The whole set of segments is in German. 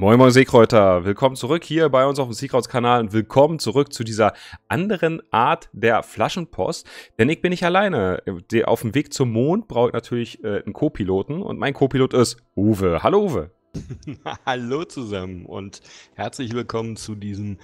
Moin Moin Seekräuter, willkommen zurück hier bei uns auf dem Seekrauts-Kanal und willkommen zurück zu dieser anderen Art der Flaschenpost, denn ich bin nicht alleine. Auf dem Weg zum Mond brauche ich natürlich äh, einen Co-Piloten und mein Co-Pilot ist Uwe. Hallo Uwe. Hallo zusammen und herzlich willkommen zu diesem,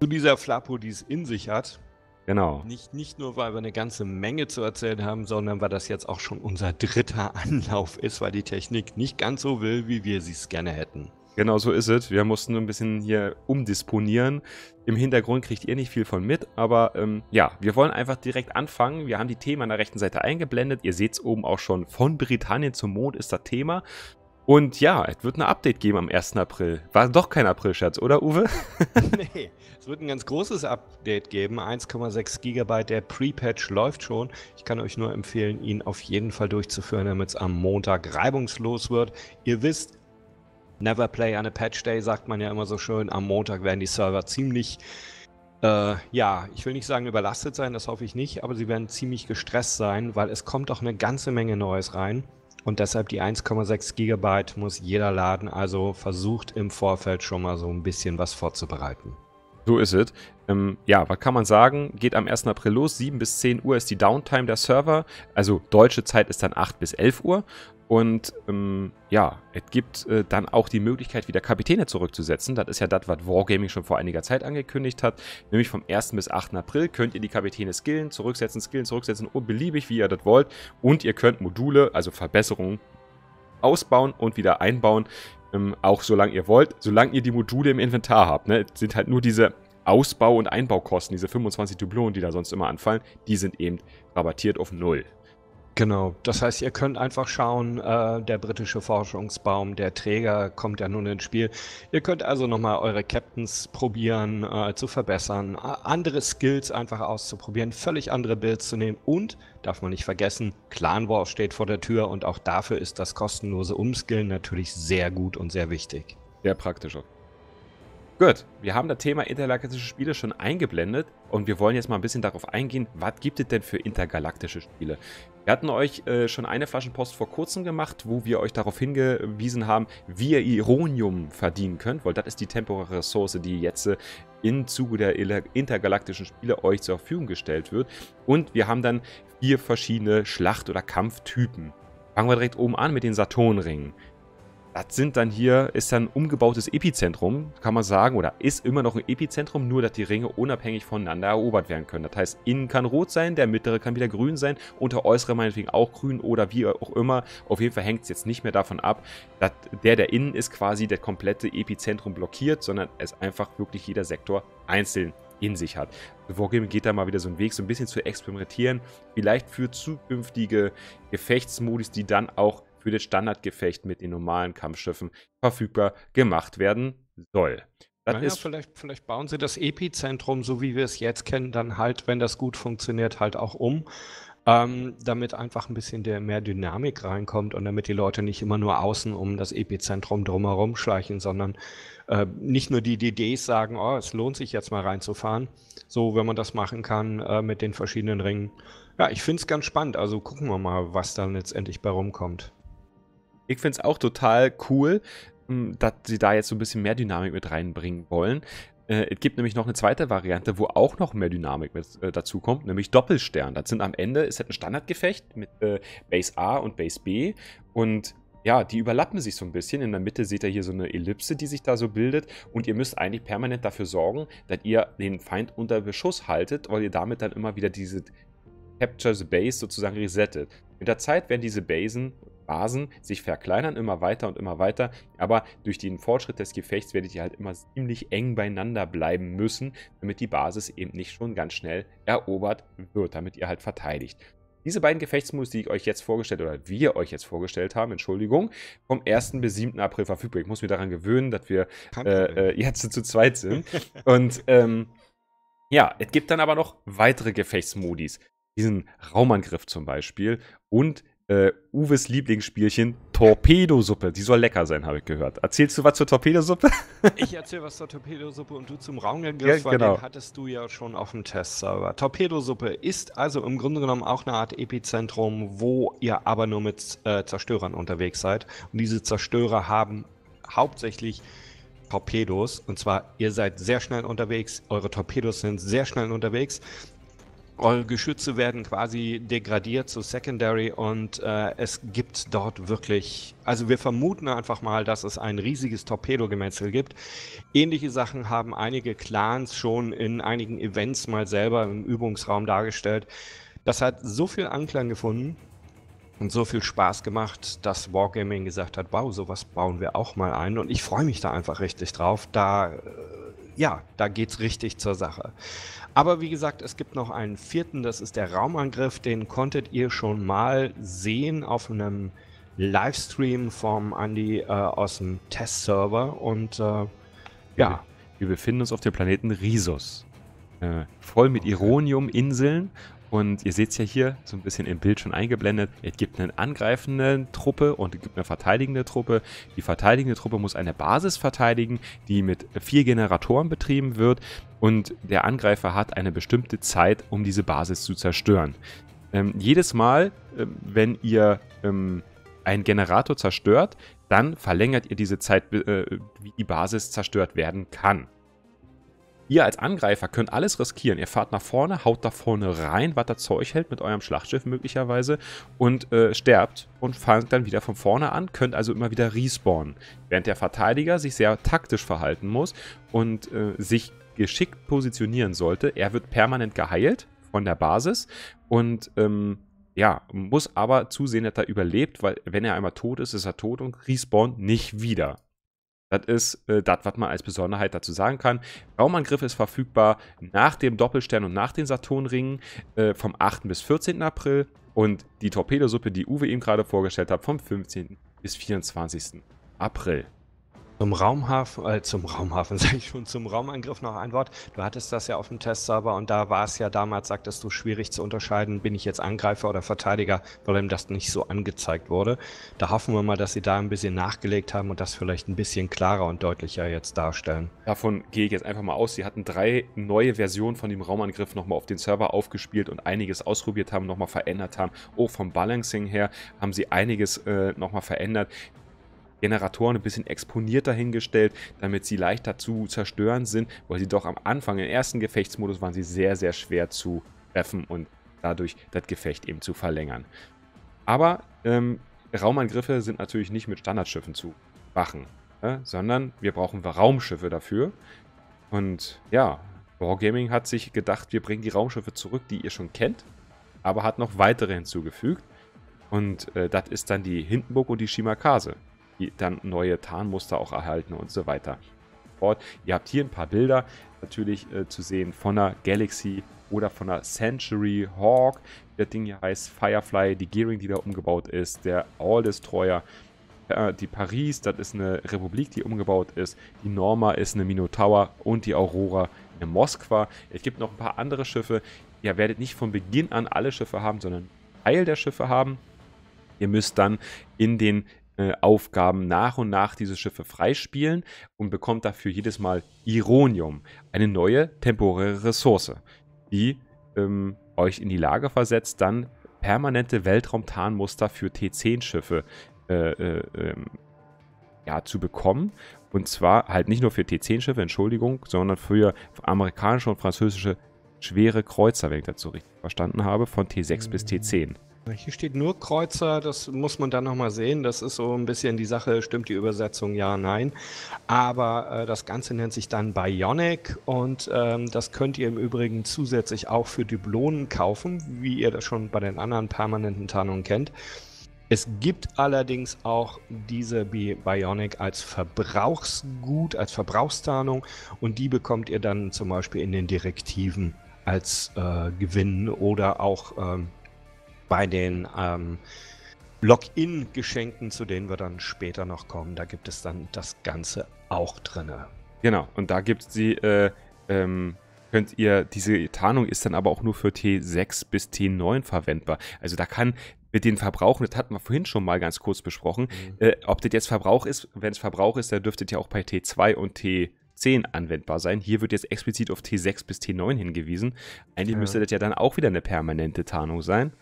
zu dieser Flapo, die es in sich hat. Genau. Nicht, nicht nur, weil wir eine ganze Menge zu erzählen haben, sondern weil das jetzt auch schon unser dritter Anlauf ist, weil die Technik nicht ganz so will, wie wir sie es gerne hätten. Genau so ist es. Wir mussten ein bisschen hier umdisponieren. Im Hintergrund kriegt ihr nicht viel von mit, aber ähm, ja, wir wollen einfach direkt anfangen. Wir haben die Themen an der rechten Seite eingeblendet. Ihr seht es oben auch schon. Von Britannien zum Mond ist das Thema. Und ja, es wird ein Update geben am 1. April. War doch kein April-Scherz, oder Uwe? nee, es wird ein ganz großes Update geben. 1,6 GB, der Pre-Patch läuft schon. Ich kann euch nur empfehlen, ihn auf jeden Fall durchzuführen, damit es am Montag reibungslos wird. Ihr wisst, Never play on a Patch Day, sagt man ja immer so schön. Am Montag werden die Server ziemlich, äh, ja, ich will nicht sagen überlastet sein, das hoffe ich nicht, aber sie werden ziemlich gestresst sein, weil es kommt auch eine ganze Menge Neues rein. Und deshalb die 1,6 Gigabyte muss jeder laden. Also versucht im Vorfeld schon mal so ein bisschen was vorzubereiten. So ist es. Ähm, ja, was kann man sagen? Geht am 1. April los. 7 bis 10 Uhr ist die Downtime der Server. Also deutsche Zeit ist dann 8 bis 11 Uhr. Und ähm, ja, es gibt äh, dann auch die Möglichkeit, wieder Kapitäne zurückzusetzen. Das ist ja das, was Wargaming schon vor einiger Zeit angekündigt hat. Nämlich vom 1. bis 8. April könnt ihr die Kapitäne skillen, zurücksetzen, skillen, zurücksetzen, beliebig, wie ihr das wollt. Und ihr könnt Module, also Verbesserungen, ausbauen und wieder einbauen. Ähm, auch solange ihr wollt, solange ihr die Module im Inventar habt. Ne? Es sind halt nur diese Ausbau- und Einbaukosten, diese 25 Dublonen, die da sonst immer anfallen, die sind eben rabattiert auf Null. Genau, das heißt, ihr könnt einfach schauen, äh, der britische Forschungsbaum, der Träger kommt ja nun ins Spiel. Ihr könnt also nochmal eure Captains probieren äh, zu verbessern, andere Skills einfach auszuprobieren, völlig andere Builds zu nehmen und, darf man nicht vergessen, Clan Wars steht vor der Tür und auch dafür ist das kostenlose Umskillen natürlich sehr gut und sehr wichtig. Sehr praktisch. Gut, wir haben das Thema intergalaktische Spiele schon eingeblendet und wir wollen jetzt mal ein bisschen darauf eingehen, was gibt es denn für intergalaktische Spiele? Wir hatten euch äh, schon eine Flaschenpost vor kurzem gemacht, wo wir euch darauf hingewiesen haben, wie ihr Ironium verdienen könnt, weil das ist die temporäre Ressource, die jetzt äh, im Zuge der intergalaktischen Spiele euch zur Verfügung gestellt wird. Und wir haben dann vier verschiedene Schlacht- oder Kampftypen. Fangen wir direkt oben an mit den Saturnringen. Das sind dann hier, ist dann umgebautes Epizentrum, kann man sagen, oder ist immer noch ein Epizentrum, nur dass die Ringe unabhängig voneinander erobert werden können. Das heißt, innen kann rot sein, der mittlere kann wieder grün sein und der äußere meinetwegen auch grün oder wie auch immer. Auf jeden Fall hängt es jetzt nicht mehr davon ab, dass der, der innen ist, quasi der komplette Epizentrum blockiert, sondern es einfach wirklich jeder Sektor einzeln in sich hat. Wargame geht da mal wieder so einen Weg, so ein bisschen zu experimentieren. Vielleicht für zukünftige Gefechtsmodis, die dann auch für das Standardgefecht mit den normalen Kampfschiffen verfügbar gemacht werden soll. Das naja, vielleicht, vielleicht, bauen sie das Epizentrum, so wie wir es jetzt kennen, dann halt, wenn das gut funktioniert, halt auch um, ähm, damit einfach ein bisschen der, mehr Dynamik reinkommt und damit die Leute nicht immer nur außen um das Epizentrum drumherum schleichen, sondern äh, nicht nur die DDs sagen, oh, es lohnt sich jetzt mal reinzufahren. So, wenn man das machen kann äh, mit den verschiedenen Ringen. Ja, ich finde es ganz spannend. Also gucken wir mal, was dann letztendlich bei rumkommt. Ich finde es auch total cool, hm, dass sie da jetzt so ein bisschen mehr Dynamik mit reinbringen wollen. Äh, es gibt nämlich noch eine zweite Variante, wo auch noch mehr Dynamik mit äh, dazu kommt, nämlich Doppelstern. Das sind am Ende ist halt ein Standardgefecht mit äh, Base A und Base B und ja, die überlappen sich so ein bisschen. In der Mitte seht ihr hier so eine Ellipse, die sich da so bildet. Und ihr müsst eigentlich permanent dafür sorgen, dass ihr den Feind unter Beschuss haltet, weil ihr damit dann immer wieder diese Capture the Base sozusagen resettet. Mit der Zeit werden diese Basen, Basen sich verkleinern, immer weiter und immer weiter. Aber durch den Fortschritt des Gefechts werdet ihr halt immer ziemlich eng beieinander bleiben müssen, damit die Basis eben nicht schon ganz schnell erobert wird, damit ihr halt verteidigt. Diese beiden Gefechtsmodi, die ich euch jetzt vorgestellt oder wir euch jetzt vorgestellt haben, Entschuldigung, vom 1. bis 7. April verfügbar. Ich muss mich daran gewöhnen, dass wir äh, äh, jetzt zu zweit sind. Und ähm, ja, es gibt dann aber noch weitere Gefechtsmodis. Diesen Raumangriff zum Beispiel und äh, Uwes Lieblingsspielchen Torpedosuppe. Die soll lecker sein, habe ich gehört. Erzählst du was zur Torpedosuppe? ich erzähle was zur Torpedosuppe und du zum Raumgegriff, griffst, ja, genau. weil den hattest du ja schon auf dem Testserver. Torpedosuppe ist also im Grunde genommen auch eine Art Epizentrum, wo ihr aber nur mit äh, Zerstörern unterwegs seid. Und diese Zerstörer haben hauptsächlich Torpedos. Und zwar, ihr seid sehr schnell unterwegs, eure Torpedos sind sehr schnell unterwegs eure Geschütze werden quasi degradiert zu Secondary und äh, es gibt dort wirklich, also wir vermuten einfach mal, dass es ein riesiges Torpedogemetzel gibt. Ähnliche Sachen haben einige Clans schon in einigen Events mal selber im Übungsraum dargestellt. Das hat so viel Anklang gefunden und so viel Spaß gemacht, dass Wargaming gesagt hat, wow, sowas bauen wir auch mal ein und ich freue mich da einfach richtig drauf. Da, äh, ja, da geht's richtig zur Sache. Aber wie gesagt, es gibt noch einen vierten, das ist der Raumangriff. Den konntet ihr schon mal sehen auf einem Livestream vom Andy äh, aus dem Testserver. Und äh, ja. ja. Wir befinden uns auf dem Planeten Risos. Äh, voll mit Ironium-Inseln und ihr seht es ja hier so ein bisschen im Bild schon eingeblendet. Es gibt eine angreifende Truppe und es gibt eine verteidigende Truppe. Die verteidigende Truppe muss eine Basis verteidigen, die mit vier Generatoren betrieben wird. Und der Angreifer hat eine bestimmte Zeit, um diese Basis zu zerstören. Ähm, jedes Mal, ähm, wenn ihr ähm, einen Generator zerstört, dann verlängert ihr diese Zeit, äh, wie die Basis zerstört werden kann. Ihr als Angreifer könnt alles riskieren. Ihr fahrt nach vorne, haut da vorne rein, was das Zeug hält mit eurem Schlachtschiff möglicherweise und äh, sterbt und fangt dann wieder von vorne an, könnt also immer wieder respawnen. Während der Verteidiger sich sehr taktisch verhalten muss und äh, sich geschickt positionieren sollte. Er wird permanent geheilt von der Basis und ähm, ja, muss aber zusehen, dass er überlebt, weil wenn er einmal tot ist, ist er tot und respawnt nicht wieder. Das ist äh, das, was man als Besonderheit dazu sagen kann. Raumangriff ist verfügbar nach dem Doppelstern und nach den Saturnringen äh, vom 8. bis 14. April und die Torpedosuppe, die Uwe eben gerade vorgestellt hat, vom 15. bis 24. April. Zum Raumhafen, äh, zum Raumhafen, sage ich schon, zum Raumangriff noch ein Wort. Du hattest das ja auf dem Testserver und da war es ja damals, sagtest du, schwierig zu unterscheiden, bin ich jetzt Angreifer oder Verteidiger, weil ihm das nicht so angezeigt wurde. Da hoffen wir mal, dass sie da ein bisschen nachgelegt haben und das vielleicht ein bisschen klarer und deutlicher jetzt darstellen. Davon gehe ich jetzt einfach mal aus. Sie hatten drei neue Versionen von dem Raumangriff nochmal auf den Server aufgespielt und einiges ausprobiert haben, nochmal verändert haben. Oh, vom Balancing her haben sie einiges äh, nochmal verändert. Generatoren ein bisschen exponierter hingestellt, damit sie leichter zu zerstören sind, weil sie doch am Anfang, im ersten Gefechtsmodus, waren sie sehr, sehr schwer zu treffen und dadurch das Gefecht eben zu verlängern. Aber ähm, Raumangriffe sind natürlich nicht mit Standardschiffen zu machen, äh, sondern wir brauchen Raumschiffe dafür. Und ja, Wargaming hat sich gedacht, wir bringen die Raumschiffe zurück, die ihr schon kennt, aber hat noch weitere hinzugefügt. Und äh, das ist dann die Hindenburg und die Shimakase dann neue Tarnmuster auch erhalten und so weiter. Ort. Ihr habt hier ein paar Bilder natürlich äh, zu sehen von der Galaxy oder von der Century Hawk. Das Ding hier heißt Firefly, die Gearing, die da umgebaut ist, der All Destroyer, äh, die Paris, das ist eine Republik, die umgebaut ist, die Norma ist eine Minotaur und die Aurora eine Moskwa. Es gibt noch ein paar andere Schiffe. Ihr werdet nicht von Beginn an alle Schiffe haben, sondern Teil der Schiffe haben. Ihr müsst dann in den äh, Aufgaben nach und nach diese Schiffe freispielen und bekommt dafür jedes Mal Ironium, eine neue temporäre Ressource, die ähm, euch in die Lage versetzt, dann permanente Weltraumtarnmuster für T10-Schiffe äh, äh, ähm, ja, zu bekommen. Und zwar halt nicht nur für T10-Schiffe, Entschuldigung, sondern für amerikanische und französische schwere Kreuzer, wenn ich das so richtig verstanden habe, von T6 mhm. bis T10. Hier steht nur Kreuzer, das muss man dann nochmal sehen. Das ist so ein bisschen die Sache, stimmt die Übersetzung, ja, nein. Aber äh, das Ganze nennt sich dann Bionic und ähm, das könnt ihr im Übrigen zusätzlich auch für Dublonen kaufen, wie ihr das schon bei den anderen permanenten Tarnungen kennt. Es gibt allerdings auch diese Bionic als Verbrauchsgut, als Verbrauchstarnung und die bekommt ihr dann zum Beispiel in den Direktiven als äh, Gewinn oder auch ähm, bei den ähm, Login-Geschenken, zu denen wir dann später noch kommen, da gibt es dann das Ganze auch drin. Genau, und da gibt es die, äh, ähm, könnt ihr, diese Tarnung ist dann aber auch nur für T6 bis T9 verwendbar. Also da kann mit den Verbrauchen, das hatten wir vorhin schon mal ganz kurz besprochen, mhm. äh, ob das jetzt Verbrauch ist, wenn es Verbrauch ist, dann dürftet ihr auch bei T2 und T 10 anwendbar sein. Hier wird jetzt explizit auf T6 bis T9 hingewiesen. Eigentlich ja. müsste das ja dann auch wieder eine permanente Tarnung sein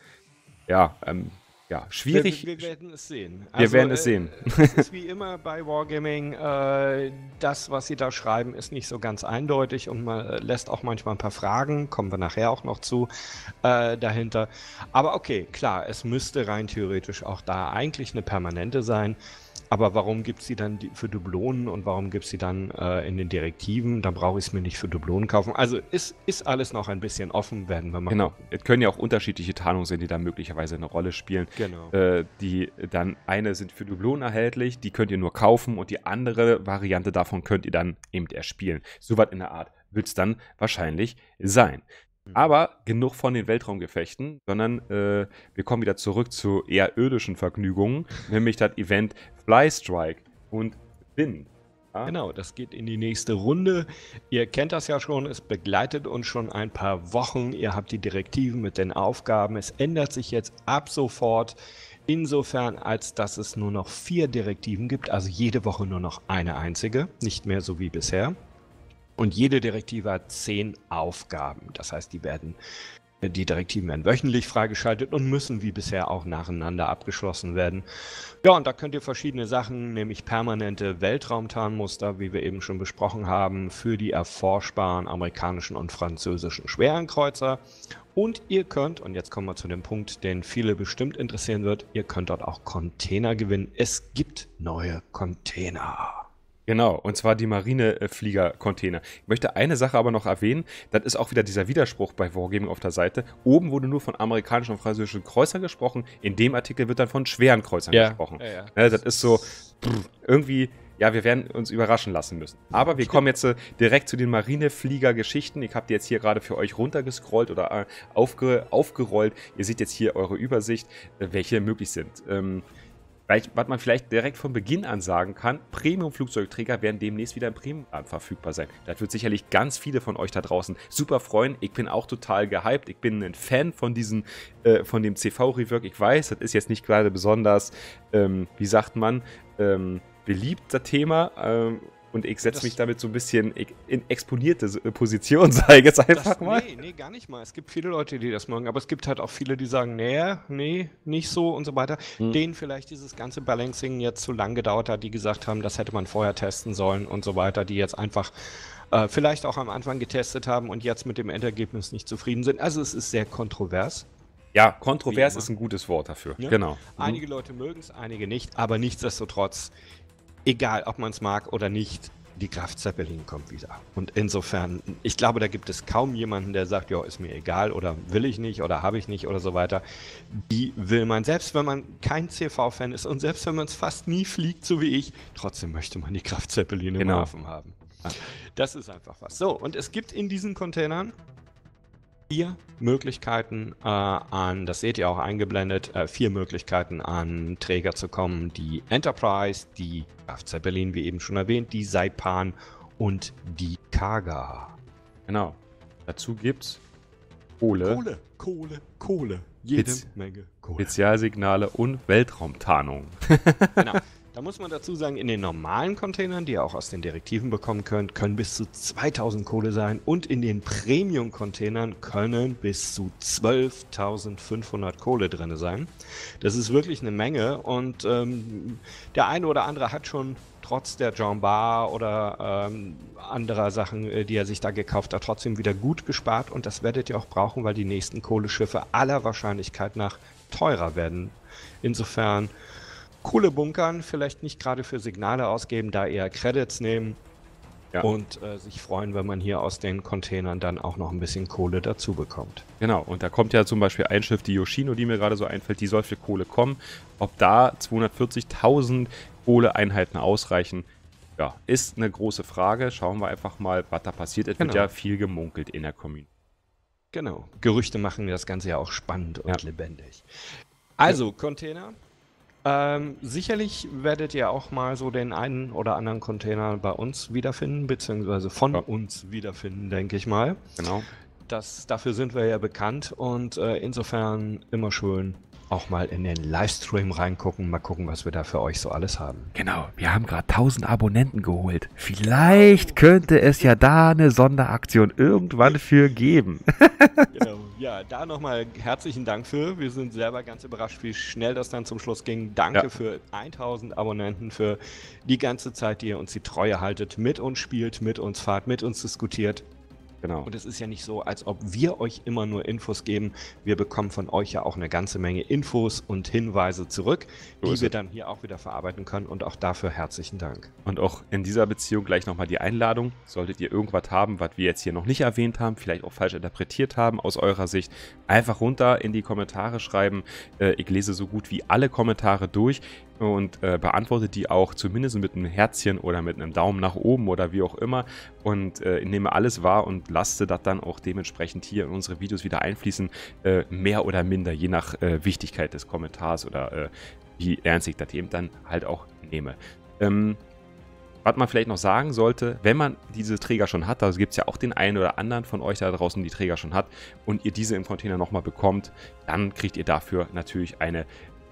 ja, ähm, ja, schwierig. Wir, wir, werden es sehen. wir also, werden es äh, sehen. es ist wie immer bei Wargaming, äh, das, was sie da schreiben, ist nicht so ganz eindeutig und man äh, lässt auch manchmal ein paar Fragen, kommen wir nachher auch noch zu, äh, dahinter. Aber okay, klar, es müsste rein theoretisch auch da eigentlich eine permanente sein. Aber warum gibt es sie dann für Dublonen und warum gibt es sie dann äh, in den Direktiven? Dann brauche ich es mir nicht für Dublonen kaufen. Also ist, ist alles noch ein bisschen offen, werden wir mal. Genau. Es können ja auch unterschiedliche Tarnungen sein, die da möglicherweise eine Rolle spielen. Genau. Äh, die dann eine sind für Dublonen erhältlich, die könnt ihr nur kaufen und die andere Variante davon könnt ihr dann eben erspielen. Soweit in der Art wird es dann wahrscheinlich sein. Mhm. Aber genug von den Weltraumgefechten, sondern äh, wir kommen wieder zurück zu eher irdischen Vergnügungen, nämlich das Event Flystrike und Win. Ja? Genau, das geht in die nächste Runde. Ihr kennt das ja schon, es begleitet uns schon ein paar Wochen. Ihr habt die Direktiven mit den Aufgaben. Es ändert sich jetzt ab sofort. Insofern, als dass es nur noch vier Direktiven gibt, also jede Woche nur noch eine einzige, nicht mehr so wie bisher. Und jede Direktive hat zehn Aufgaben. Das heißt, die werden die Direktiven werden wöchentlich freigeschaltet und müssen wie bisher auch nacheinander abgeschlossen werden. Ja, und da könnt ihr verschiedene Sachen, nämlich permanente Weltraumtarnmuster, wie wir eben schon besprochen haben, für die erforschbaren amerikanischen und französischen Schwerenkreuzer. Und ihr könnt, und jetzt kommen wir zu dem Punkt, den viele bestimmt interessieren wird, ihr könnt dort auch Container gewinnen. Es gibt neue Container. Genau, und zwar die Marineflieger-Container. Ich möchte eine Sache aber noch erwähnen. Das ist auch wieder dieser Widerspruch bei Wargaming auf der Seite. Oben wurde nur von amerikanischen und französischen Kreuzern gesprochen. In dem Artikel wird dann von schweren Kreuzern ja. gesprochen. Ja, ja. Ne, das ist so irgendwie ja, wir werden uns überraschen lassen müssen. Aber wir kommen jetzt äh, direkt zu den Marineflieger-Geschichten. Ich habe die jetzt hier gerade für euch runtergescrollt oder äh, aufge aufgerollt. Ihr seht jetzt hier eure Übersicht, äh, welche möglich sind. Ähm, was man vielleicht direkt von Beginn an sagen kann, Premium-Flugzeugträger werden demnächst wieder im Premium-Rahmen verfügbar sein. Das wird sicherlich ganz viele von euch da draußen super freuen. Ich bin auch total gehypt. Ich bin ein Fan von diesem, äh, von dem CV-Rework. Ich weiß, das ist jetzt nicht gerade besonders, ähm, wie sagt man, ähm, beliebt, Thema. Ähm, und ich setze mich damit so ein bisschen in exponierte äh, Position, sage ich jetzt einfach das, mal. Nee, nee, gar nicht mal. Es gibt viele Leute, die das mögen, aber es gibt halt auch viele, die sagen, nee, nee, nicht so und so weiter. Hm. Denen vielleicht dieses ganze Balancing jetzt zu lang gedauert hat, die gesagt haben, das hätte man vorher testen sollen und so weiter, die jetzt einfach äh, vielleicht auch am Anfang getestet haben und jetzt mit dem Endergebnis nicht zufrieden sind. Also es ist sehr kontrovers. Ja, kontrovers ist ein gutes Wort dafür. Ja? Genau. Einige Leute mögen es, einige nicht, aber nichtsdestotrotz egal ob man es mag oder nicht, die Kraft Zeppelin kommt wieder. Und insofern, ich glaube, da gibt es kaum jemanden, der sagt, ja, ist mir egal oder will ich nicht oder habe ich nicht oder so weiter. Die will man, selbst wenn man kein CV-Fan ist und selbst wenn man es fast nie fliegt, so wie ich, trotzdem möchte man die Kraft Zeppelin im genau. Hafen haben. Das ist einfach was. So, und es gibt in diesen Containern vier Möglichkeiten äh, an, das seht ihr auch eingeblendet, äh, vier Möglichkeiten an Träger zu kommen. Die Enterprise, die Graf Zeppelin, wie eben schon erwähnt, die Saipan und die Kaga. Genau. Dazu gibt's Kohle. Kohle, Kohle, Kohle. Jede Menge Kohle. Spezialsignale und Weltraumtarnung. genau. Da muss man dazu sagen, in den normalen Containern, die ihr auch aus den Direktiven bekommen könnt, können bis zu 2000 Kohle sein und in den Premium-Containern können bis zu 12.500 Kohle drin sein. Das ist wirklich eine Menge und ähm, der eine oder andere hat schon trotz der jean Bar oder ähm, anderer Sachen, äh, die er sich da gekauft hat, trotzdem wieder gut gespart und das werdet ihr auch brauchen, weil die nächsten Kohleschiffe aller Wahrscheinlichkeit nach teurer werden. Insofern Kohle bunkern, vielleicht nicht gerade für Signale ausgeben, da eher Credits nehmen ja. und äh, sich freuen, wenn man hier aus den Containern dann auch noch ein bisschen Kohle dazu bekommt. Genau, und da kommt ja zum Beispiel ein Schiff, die Yoshino, die mir gerade so einfällt, die soll für Kohle kommen. Ob da 240.000 Kohleeinheiten ausreichen, ja, ist eine große Frage. Schauen wir einfach mal, was da passiert. Es genau. wird ja viel gemunkelt in der Community. Genau. Gerüchte machen das Ganze ja auch spannend und ja. lebendig. Also, Container, ähm, sicherlich werdet ihr auch mal so den einen oder anderen Container bei uns wiederfinden, beziehungsweise von ja. uns wiederfinden, denke ich mal. Genau. Das, dafür sind wir ja bekannt und äh, insofern immer schön auch mal in den Livestream reingucken, mal gucken, was wir da für euch so alles haben. Genau, wir haben gerade 1000 Abonnenten geholt. Vielleicht könnte es ja da eine Sonderaktion irgendwann für geben. genau. Ja, da nochmal herzlichen Dank für. Wir sind selber ganz überrascht, wie schnell das dann zum Schluss ging. Danke ja. für 1000 Abonnenten, für die ganze Zeit, die ihr uns die Treue haltet, mit uns spielt, mit uns fahrt, mit uns diskutiert. Genau. Und es ist ja nicht so, als ob wir euch immer nur Infos geben. Wir bekommen von euch ja auch eine ganze Menge Infos und Hinweise zurück, so die wir dann hier auch wieder verarbeiten können. Und auch dafür herzlichen Dank. Und auch in dieser Beziehung gleich nochmal die Einladung. Solltet ihr irgendwas haben, was wir jetzt hier noch nicht erwähnt haben, vielleicht auch falsch interpretiert haben aus eurer Sicht, einfach runter in die Kommentare schreiben. Äh, ich lese so gut wie alle Kommentare durch und äh, beantwortet die auch zumindest mit einem Herzchen oder mit einem Daumen nach oben oder wie auch immer und äh, nehme alles wahr und lasse das dann auch dementsprechend hier in unsere Videos wieder einfließen, äh, mehr oder minder, je nach äh, Wichtigkeit des Kommentars oder äh, wie ernst ich das eben dann halt auch nehme. Ähm, was man vielleicht noch sagen sollte, wenn man diese Träger schon hat, da also gibt es ja auch den einen oder anderen von euch da draußen, die Träger schon hat und ihr diese im Container nochmal bekommt, dann kriegt ihr dafür natürlich eine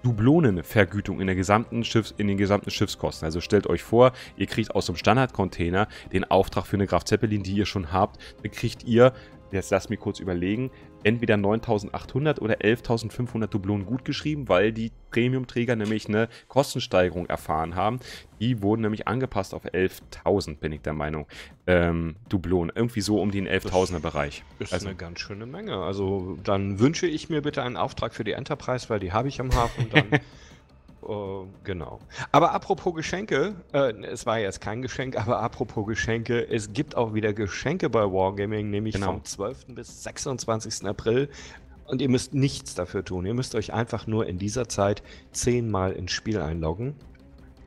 Dublonenvergütung in, der gesamten Schiffs-, in den gesamten Schiffskosten. Also stellt euch vor, ihr kriegt aus dem Standardcontainer den Auftrag für eine Graf Zeppelin, die ihr schon habt, kriegt ihr, jetzt lasst mich kurz überlegen, entweder 9800 oder 11500 Dublonen gut geschrieben, weil die Premium-Träger nämlich eine Kostensteigerung erfahren haben. Die wurden nämlich angepasst auf 11.000, bin ich der Meinung. Ähm, Dublonen, irgendwie so um den 11.000er-Bereich. Ist also, eine ganz schöne Menge. Also dann wünsche ich mir bitte einen Auftrag für die Enterprise, weil die habe ich am Hafen. Dann Äh, genau. Aber apropos Geschenke, äh, es war jetzt kein Geschenk, aber apropos Geschenke, es gibt auch wieder Geschenke bei Wargaming, nämlich genau. vom 12. bis 26. April. Und ihr müsst nichts dafür tun. Ihr müsst euch einfach nur in dieser Zeit zehnmal ins Spiel einloggen.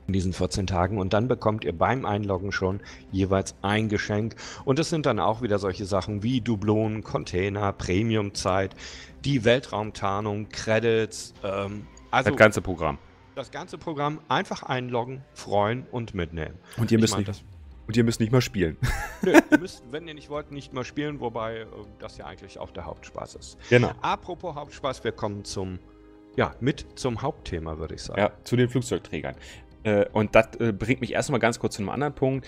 In diesen 14 Tagen. Und dann bekommt ihr beim Einloggen schon jeweils ein Geschenk. Und es sind dann auch wieder solche Sachen wie Dublonen, Container, Premiumzeit, die Weltraumtarnung, Credits. Ähm, also das ganze Programm das ganze Programm einfach einloggen, freuen und mitnehmen. Und ihr müsst, ich mein, nicht, und ihr müsst nicht mal spielen. Nö, ihr müsst, wenn ihr nicht wollt, nicht mal spielen, wobei äh, das ja eigentlich auch der Hauptspaß ist. Genau. Apropos Hauptspaß, wir kommen zum, ja, mit zum Hauptthema, würde ich sagen. Ja, zu den Flugzeugträgern. Äh, und das äh, bringt mich erstmal ganz kurz zu einem anderen Punkt.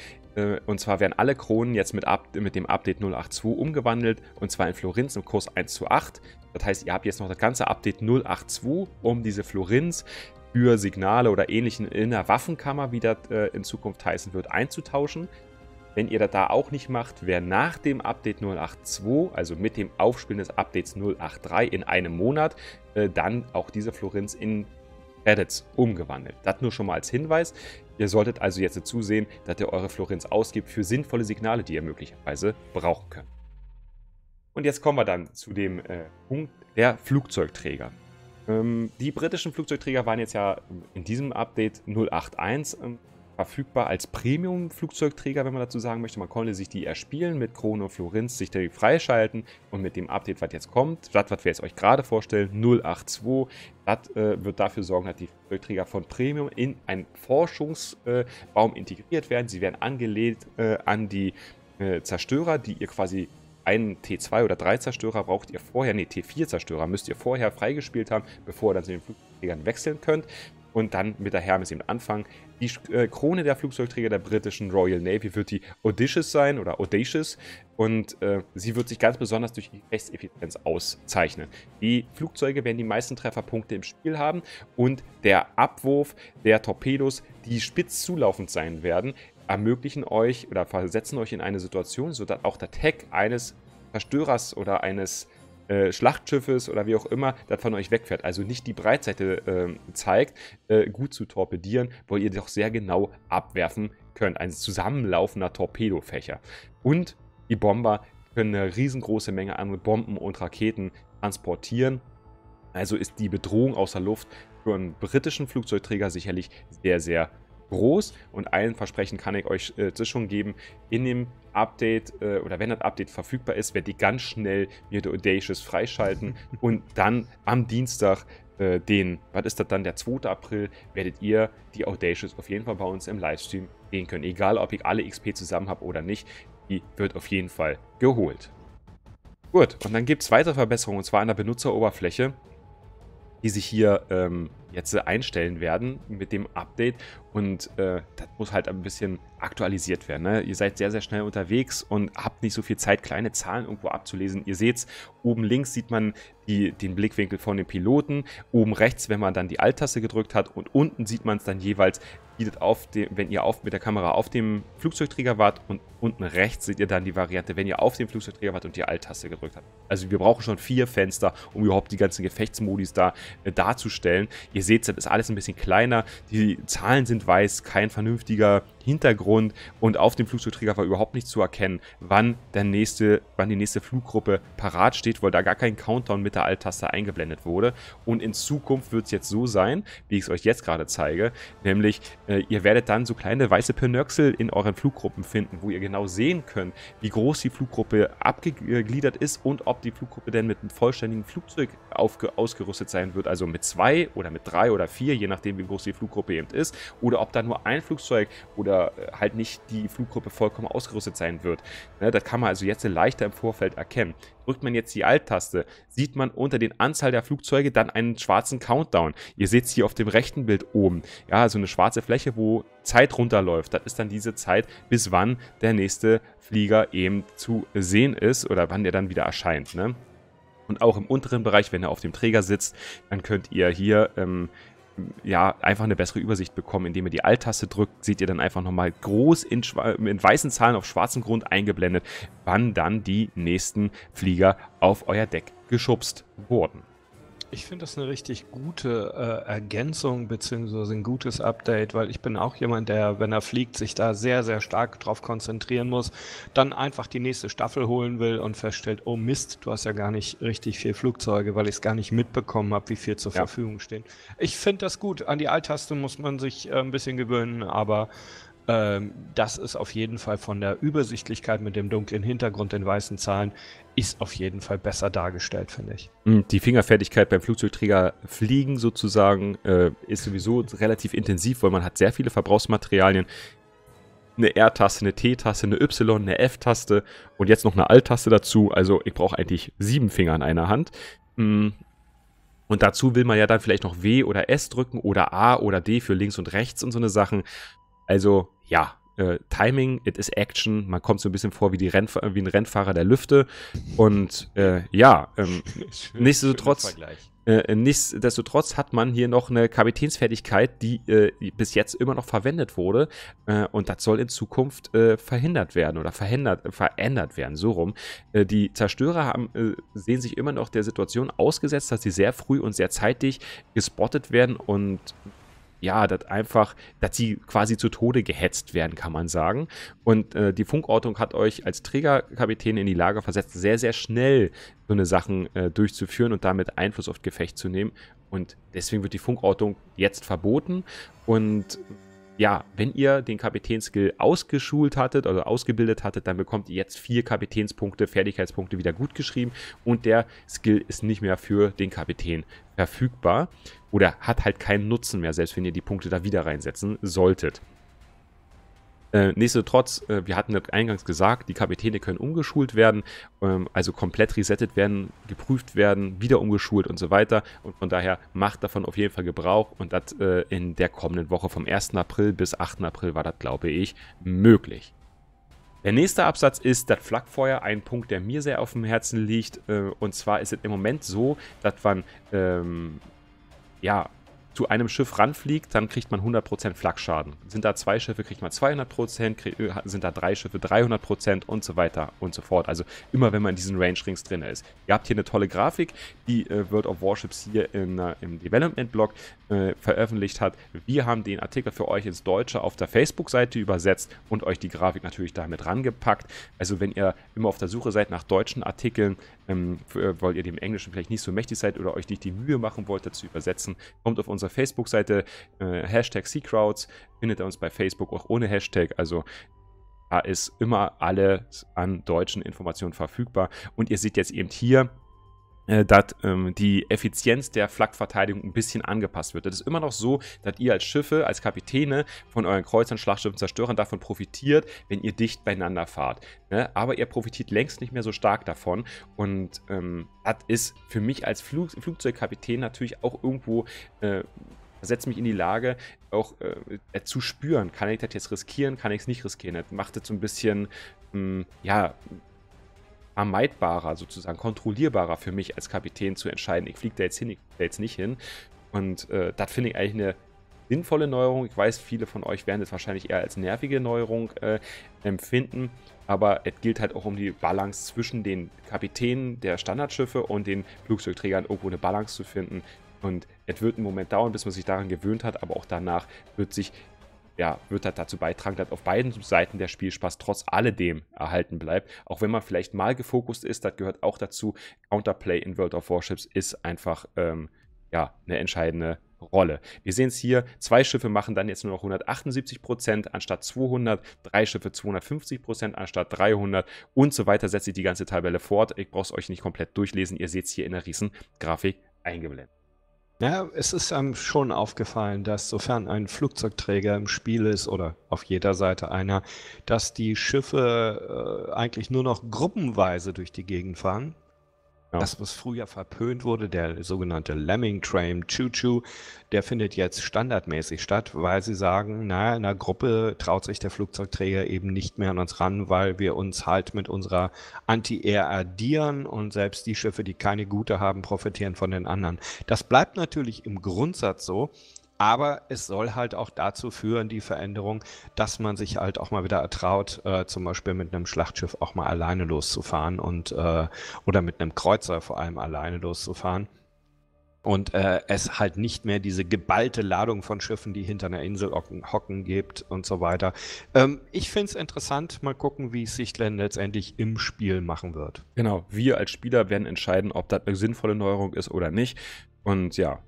Und zwar werden alle Kronen jetzt mit, Up mit dem Update 082 umgewandelt und zwar in Florenz im Kurs 1 zu 8. Das heißt, ihr habt jetzt noch das ganze Update 082 um diese Florenz für Signale oder ähnlichen in der Waffenkammer, wie das äh, in Zukunft heißen wird, einzutauschen. Wenn ihr das da auch nicht macht, wer nach dem Update 082, also mit dem Aufspielen des Updates 083 in einem Monat, äh, dann auch diese Florenz in Credits umgewandelt. Das nur schon mal als Hinweis. Ihr solltet also jetzt zusehen, dass ihr eure Florenz ausgibt für sinnvolle Signale, die ihr möglicherweise brauchen könnt. Und jetzt kommen wir dann zu dem äh, Punkt der Flugzeugträger. Ähm, die britischen Flugzeugträger waren jetzt ja in diesem Update 081 ähm, verfügbar als Premium-Flugzeugträger, wenn man dazu sagen möchte. Man konnte sich die erspielen mit Krone und Florenz, sich direkt freischalten und mit dem Update, was jetzt kommt, das, was wir jetzt euch gerade vorstellen, 082, das äh, wird dafür sorgen, dass die Flugzeugträger von Premium in einen Forschungsbaum äh, integriert werden. Sie werden angelehnt äh, an die äh, Zerstörer, die ihr quasi einen T2 oder 3 Zerstörer braucht ihr vorher, nee, T4 Zerstörer müsst ihr vorher freigespielt haben, bevor ihr dann zu den Flugzeugträgern wechseln könnt. Und dann mit der Hermes eben anfangen. Die äh, Krone der Flugzeugträger der britischen Royal Navy wird die Audacious sein oder Audacious. Und äh, sie wird sich ganz besonders durch die Rechtseffizienz auszeichnen. Die Flugzeuge werden die meisten Trefferpunkte im Spiel haben und der Abwurf der Torpedos, die spitz zulaufend sein werden, ermöglichen euch oder versetzen euch in eine Situation, sodass auch der Tag eines Zerstörers oder eines äh, Schlachtschiffes oder wie auch immer, das von euch wegfährt, also nicht die Breitseite äh, zeigt, äh, gut zu torpedieren, weil ihr doch sehr genau abwerfen könnt. Ein zusammenlaufender Torpedofächer. Und die Bomber können eine riesengroße Menge an Bomben und Raketen transportieren. Also ist die Bedrohung aus der Luft für einen britischen Flugzeugträger sicherlich sehr, sehr groß und allen Versprechen kann ich euch äh, schon geben. In dem Update äh, oder wenn das Update verfügbar ist, werde ich ganz schnell mir die Audacious freischalten und dann am Dienstag äh, den, was ist das dann, der 2. April, werdet ihr die Audacious auf jeden Fall bei uns im Livestream sehen können. Egal, ob ich alle XP zusammen habe oder nicht, die wird auf jeden Fall geholt. Gut, und dann gibt es weitere Verbesserungen, und zwar an der Benutzeroberfläche, die sich hier ähm, jetzt einstellen werden mit dem Update. Und äh, das muss halt ein bisschen aktualisiert werden. Ne? Ihr seid sehr, sehr schnell unterwegs und habt nicht so viel Zeit, kleine Zahlen irgendwo abzulesen. Ihr seht's, oben links sieht man die, den Blickwinkel von den Piloten, oben rechts, wenn man dann die Alt-Taste gedrückt hat und unten sieht man es dann jeweils, dem, wenn ihr auf, mit der Kamera auf dem Flugzeugträger wart und unten rechts seht ihr dann die Variante, wenn ihr auf dem Flugzeugträger wart und die Alt-Taste gedrückt habt. Also wir brauchen schon vier Fenster, um überhaupt die ganzen Gefechtsmodis da äh, darzustellen. Ihr seht, das ist alles ein bisschen kleiner, die Zahlen sind weiß kein vernünftiger Hintergrund und auf dem Flugzeugträger war überhaupt nicht zu erkennen, wann, der nächste, wann die nächste Fluggruppe parat steht, weil da gar kein Countdown mit der Alt-Taste eingeblendet wurde. Und in Zukunft wird es jetzt so sein, wie ich es euch jetzt gerade zeige, nämlich äh, ihr werdet dann so kleine weiße Pinöxel in euren Fluggruppen finden, wo ihr genau sehen könnt, wie groß die Fluggruppe abgegliedert ist und ob die Fluggruppe denn mit einem vollständigen Flugzeug ausgerüstet sein wird, also mit zwei oder mit drei oder vier, je nachdem wie groß die Fluggruppe eben ist, oder ob da nur ein Flugzeug oder oder äh, halt nicht die Fluggruppe vollkommen ausgerüstet sein wird. Ne, das kann man also jetzt leichter im Vorfeld erkennen. Drückt man jetzt die Alt-Taste, sieht man unter den Anzahl der Flugzeuge dann einen schwarzen Countdown. Ihr seht es hier auf dem rechten Bild oben. Ja, so eine schwarze Fläche, wo Zeit runterläuft. Das ist dann diese Zeit, bis wann der nächste Flieger eben zu sehen ist oder wann der dann wieder erscheint. Ne? Und auch im unteren Bereich, wenn er auf dem Träger sitzt, dann könnt ihr hier ähm, ja, einfach eine bessere Übersicht bekommen. Indem ihr die Alt-Taste drückt, seht ihr dann einfach nochmal groß in, in weißen Zahlen auf schwarzem Grund eingeblendet, wann dann die nächsten Flieger auf euer Deck geschubst wurden. Ich finde das eine richtig gute äh, Ergänzung beziehungsweise ein gutes Update, weil ich bin auch jemand, der, wenn er fliegt, sich da sehr, sehr stark drauf konzentrieren muss, dann einfach die nächste Staffel holen will und feststellt, oh Mist, du hast ja gar nicht richtig viel Flugzeuge, weil ich es gar nicht mitbekommen habe, wie viel zur ja. Verfügung stehen. Ich finde das gut. An die Alt-Taste muss man sich äh, ein bisschen gewöhnen, aber ähm, das ist auf jeden Fall von der Übersichtlichkeit mit dem dunklen Hintergrund den weißen Zahlen, ist auf jeden Fall besser dargestellt, finde ich. Hm, die Fingerfertigkeit beim Flugzeugträger fliegen sozusagen äh, ist sowieso relativ intensiv, weil man hat sehr viele Verbrauchsmaterialien eine R-Taste, eine T-Taste, eine Y, eine F-Taste und jetzt noch eine Alt-Taste dazu. Also ich brauche eigentlich sieben Finger in einer Hand. Hm. Und dazu will man ja dann vielleicht noch W oder S drücken oder A oder D für links und rechts und so eine Sachen. Also ja, äh, Timing, it is Action. Man kommt so ein bisschen vor wie, die Rennf wie ein Rennfahrer der Lüfte. Und äh, ja, ähm, nichtsdestotrotz. Äh, nichtsdestotrotz hat man hier noch eine Kapitänsfertigkeit, die äh, bis jetzt immer noch verwendet wurde. Äh, und das soll in Zukunft äh, verhindert werden oder verhindert, verändert werden, so rum. Äh, die Zerstörer haben, äh, sehen sich immer noch der Situation ausgesetzt, dass sie sehr früh und sehr zeitig gespottet werden und ja, dass einfach, dass sie quasi zu Tode gehetzt werden, kann man sagen. Und äh, die Funkortung hat euch als Trägerkapitän in die Lage versetzt, sehr, sehr schnell so eine Sachen äh, durchzuführen und damit Einfluss auf Gefecht zu nehmen. Und deswegen wird die Funkortung jetzt verboten und ja, wenn ihr den Kapitänskill ausgeschult hattet oder also ausgebildet hattet, dann bekommt ihr jetzt vier Kapitänspunkte, Fertigkeitspunkte wieder gut geschrieben und der Skill ist nicht mehr für den Kapitän verfügbar oder hat halt keinen Nutzen mehr, selbst wenn ihr die Punkte da wieder reinsetzen solltet. Äh, nichtsdestotrotz, äh, wir hatten ja eingangs gesagt, die Kapitäne können umgeschult werden, ähm, also komplett resettet werden, geprüft werden, wieder umgeschult und so weiter. Und von daher macht davon auf jeden Fall Gebrauch und das äh, in der kommenden Woche vom 1. April bis 8. April war das, glaube ich, möglich. Der nächste Absatz ist das Flakfeuer, ein Punkt, der mir sehr auf dem Herzen liegt. Äh, und zwar ist es im Moment so, dass man ähm, ja zu einem Schiff ranfliegt, dann kriegt man 100% Flakschaden. Sind da zwei Schiffe, kriegt man 200%, krieg, äh, sind da drei Schiffe 300% und so weiter und so fort. Also immer, wenn man in diesen Range-Rings drin ist. Ihr habt hier eine tolle Grafik, die äh, World of Warships hier in, äh, im Development-Blog äh, veröffentlicht hat. Wir haben den Artikel für euch ins Deutsche auf der Facebook-Seite übersetzt und euch die Grafik natürlich damit rangepackt. Also wenn ihr immer auf der Suche seid nach deutschen Artikeln, ähm, für, äh, weil ihr dem Englischen vielleicht nicht so mächtig seid oder euch nicht die Mühe machen wollt, das zu übersetzen, kommt auf unsere Facebook-Seite äh, Hashtag SeaCrowds, findet ihr uns bei Facebook auch ohne Hashtag. Also da ist immer alles an deutschen Informationen verfügbar. Und ihr seht jetzt eben hier, äh, dass ähm, die Effizienz der Flakverteidigung ein bisschen angepasst wird. Es ist immer noch so, dass ihr als Schiffe, als Kapitäne von euren Kreuzern, Schlachtschiffen, Zerstörern davon profitiert, wenn ihr dicht beieinander fahrt. Ne? Aber ihr profitiert längst nicht mehr so stark davon. Und ähm, das ist für mich als Flug Flugzeugkapitän natürlich auch irgendwo äh, setzt mich in die Lage, auch äh, äh zu spüren. Kann ich das jetzt riskieren? Kann ich es nicht riskieren? Das macht es so ein bisschen, mh, hm, ja, vermeidbarer, sozusagen kontrollierbarer für mich als Kapitän zu entscheiden, ich fliege da jetzt hin, ich fliege da jetzt nicht hin. Und äh, das finde ich eigentlich eine sinnvolle Neuerung. Ich weiß, viele von euch werden es wahrscheinlich eher als nervige Neuerung äh, empfinden, aber es gilt halt auch um die Balance zwischen den Kapitänen der Standardschiffe und den Flugzeugträgern irgendwo eine Balance zu finden. Und es wird einen Moment dauern, bis man sich daran gewöhnt hat, aber auch danach wird sich ja, wird halt dazu beitragen, dass auf beiden Seiten der Spielspaß trotz alledem erhalten bleibt. Auch wenn man vielleicht mal gefokust ist, das gehört auch dazu. Counterplay in World of Warships ist einfach ähm, ja, eine entscheidende Rolle. Wir sehen es hier, zwei Schiffe machen dann jetzt nur noch 178% anstatt 200, drei Schiffe 250% anstatt 300 und so weiter setze ich die ganze Tabelle fort. Ich brauche es euch nicht komplett durchlesen, ihr seht es hier in der riesen Grafik eingeblendet. Ja, es ist einem schon aufgefallen, dass sofern ein Flugzeugträger im Spiel ist oder auf jeder Seite einer, dass die Schiffe äh, eigentlich nur noch gruppenweise durch die Gegend fahren. Ja. Das, was früher verpönt wurde, der sogenannte Lemming Train Choo Choo, der findet jetzt standardmäßig statt, weil sie sagen, naja, in der Gruppe traut sich der Flugzeugträger eben nicht mehr an uns ran, weil wir uns halt mit unserer Anti-Air addieren und selbst die Schiffe, die keine gute haben, profitieren von den anderen. Das bleibt natürlich im Grundsatz so, aber es soll halt auch dazu führen, die Veränderung, dass man sich halt auch mal wieder ertraut, äh, zum Beispiel mit einem Schlachtschiff auch mal alleine loszufahren und äh, oder mit einem Kreuzer vor allem alleine loszufahren. Und äh, es halt nicht mehr diese geballte Ladung von Schiffen, die hinter einer Insel hocken, gibt und so weiter. Ähm, ich finde es interessant. Mal gucken, wie es sich denn letztendlich im Spiel machen wird. Genau. Wir als Spieler werden entscheiden, ob das eine sinnvolle Neuerung ist oder nicht. Und ja,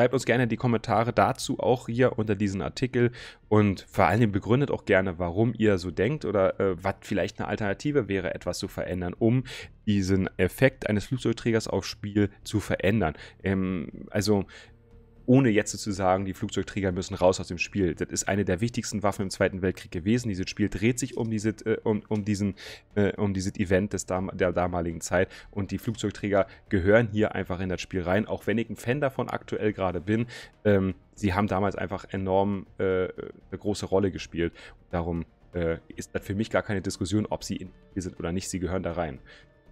Schreibt uns gerne die Kommentare dazu auch hier unter diesen Artikel und vor allem begründet auch gerne, warum ihr so denkt oder äh, was vielleicht eine Alternative wäre, etwas zu verändern, um diesen Effekt eines Flugzeugträgers aufs Spiel zu verändern. Ähm, also ohne jetzt sozusagen, die Flugzeugträger müssen raus aus dem Spiel. Das ist eine der wichtigsten Waffen im Zweiten Weltkrieg gewesen. Dieses Spiel dreht sich um, diese, äh, um, um, diesen, äh, um dieses Event des der damaligen Zeit und die Flugzeugträger gehören hier einfach in das Spiel rein, auch wenn ich ein Fan davon aktuell gerade bin. Ähm, sie haben damals einfach enorm äh, eine große Rolle gespielt. Darum äh, ist das für mich gar keine Diskussion, ob sie in sind oder nicht. Sie gehören da rein.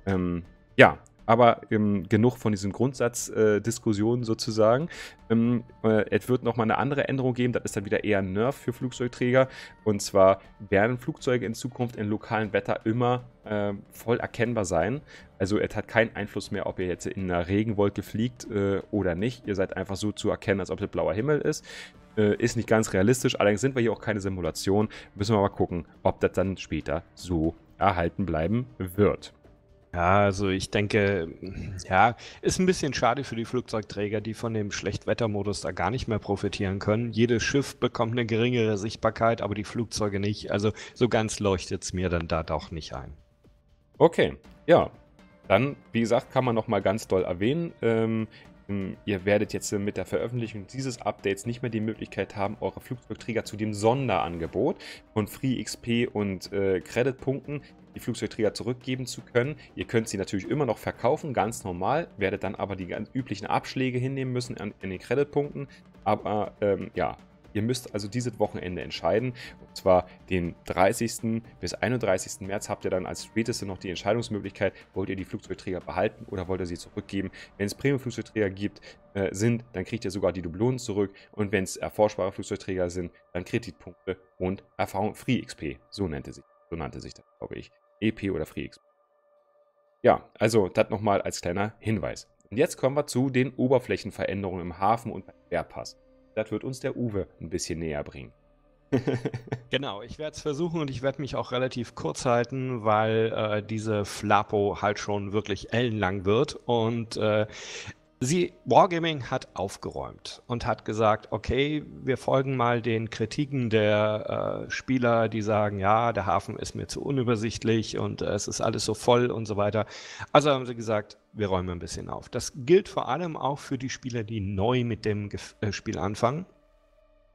Ähm, ja, aber ähm, genug von diesen Grundsatzdiskussionen äh, sozusagen. Ähm, äh, es wird nochmal eine andere Änderung geben, das ist dann wieder eher ein Nerv für Flugzeugträger. Und zwar werden Flugzeuge in Zukunft in lokalem Wetter immer äh, voll erkennbar sein. Also es hat keinen Einfluss mehr, ob ihr jetzt in einer Regenwolke fliegt äh, oder nicht. Ihr seid einfach so zu erkennen, als ob es blauer Himmel ist äh, ist nicht ganz realistisch. Allerdings sind wir hier auch keine Simulation. Müssen wir mal gucken, ob das dann später so erhalten bleiben wird. Ja, also ich denke, ja, ist ein bisschen schade für die Flugzeugträger, die von dem Schlechtwettermodus da gar nicht mehr profitieren können. Jedes Schiff bekommt eine geringere Sichtbarkeit, aber die Flugzeuge nicht. Also so ganz leuchtet es mir dann da doch nicht ein. Okay, ja. Dann, wie gesagt, kann man nochmal ganz doll erwähnen. Ähm, Ihr werdet jetzt mit der Veröffentlichung dieses Updates nicht mehr die Möglichkeit haben, eure Flugzeugträger zu dem Sonderangebot von Free XP und äh, Creditpunkten die Flugzeugträger zurückgeben zu können. Ihr könnt sie natürlich immer noch verkaufen, ganz normal, werdet dann aber die ganz üblichen Abschläge hinnehmen müssen an, an den Creditpunkten. Aber ähm, ja, Ihr müsst also dieses Wochenende entscheiden. Und zwar den 30. bis 31. März habt ihr dann als späteste noch die Entscheidungsmöglichkeit, wollt ihr die Flugzeugträger behalten oder wollt ihr sie zurückgeben. Wenn es Premium-Flugzeugträger gibt, äh, sind, dann kriegt ihr sogar die Dublonen zurück. Und wenn es erforschbare Flugzeugträger sind, dann Kreditpunkte und Erfahrung Free XP. So nannte sich, so nannte sich das, glaube ich. EP oder Free XP. Ja, also das nochmal als kleiner Hinweis. Und jetzt kommen wir zu den Oberflächenveränderungen im Hafen und beim Wehrpass. Das wird uns der Uwe ein bisschen näher bringen. genau, ich werde es versuchen und ich werde mich auch relativ kurz halten, weil äh, diese Flapo halt schon wirklich ellenlang wird und äh, Sie, Wargaming hat aufgeräumt und hat gesagt, okay, wir folgen mal den Kritiken der äh, Spieler, die sagen, ja, der Hafen ist mir zu unübersichtlich und äh, es ist alles so voll und so weiter. Also haben sie gesagt, wir räumen ein bisschen auf. Das gilt vor allem auch für die Spieler, die neu mit dem Ge äh, Spiel anfangen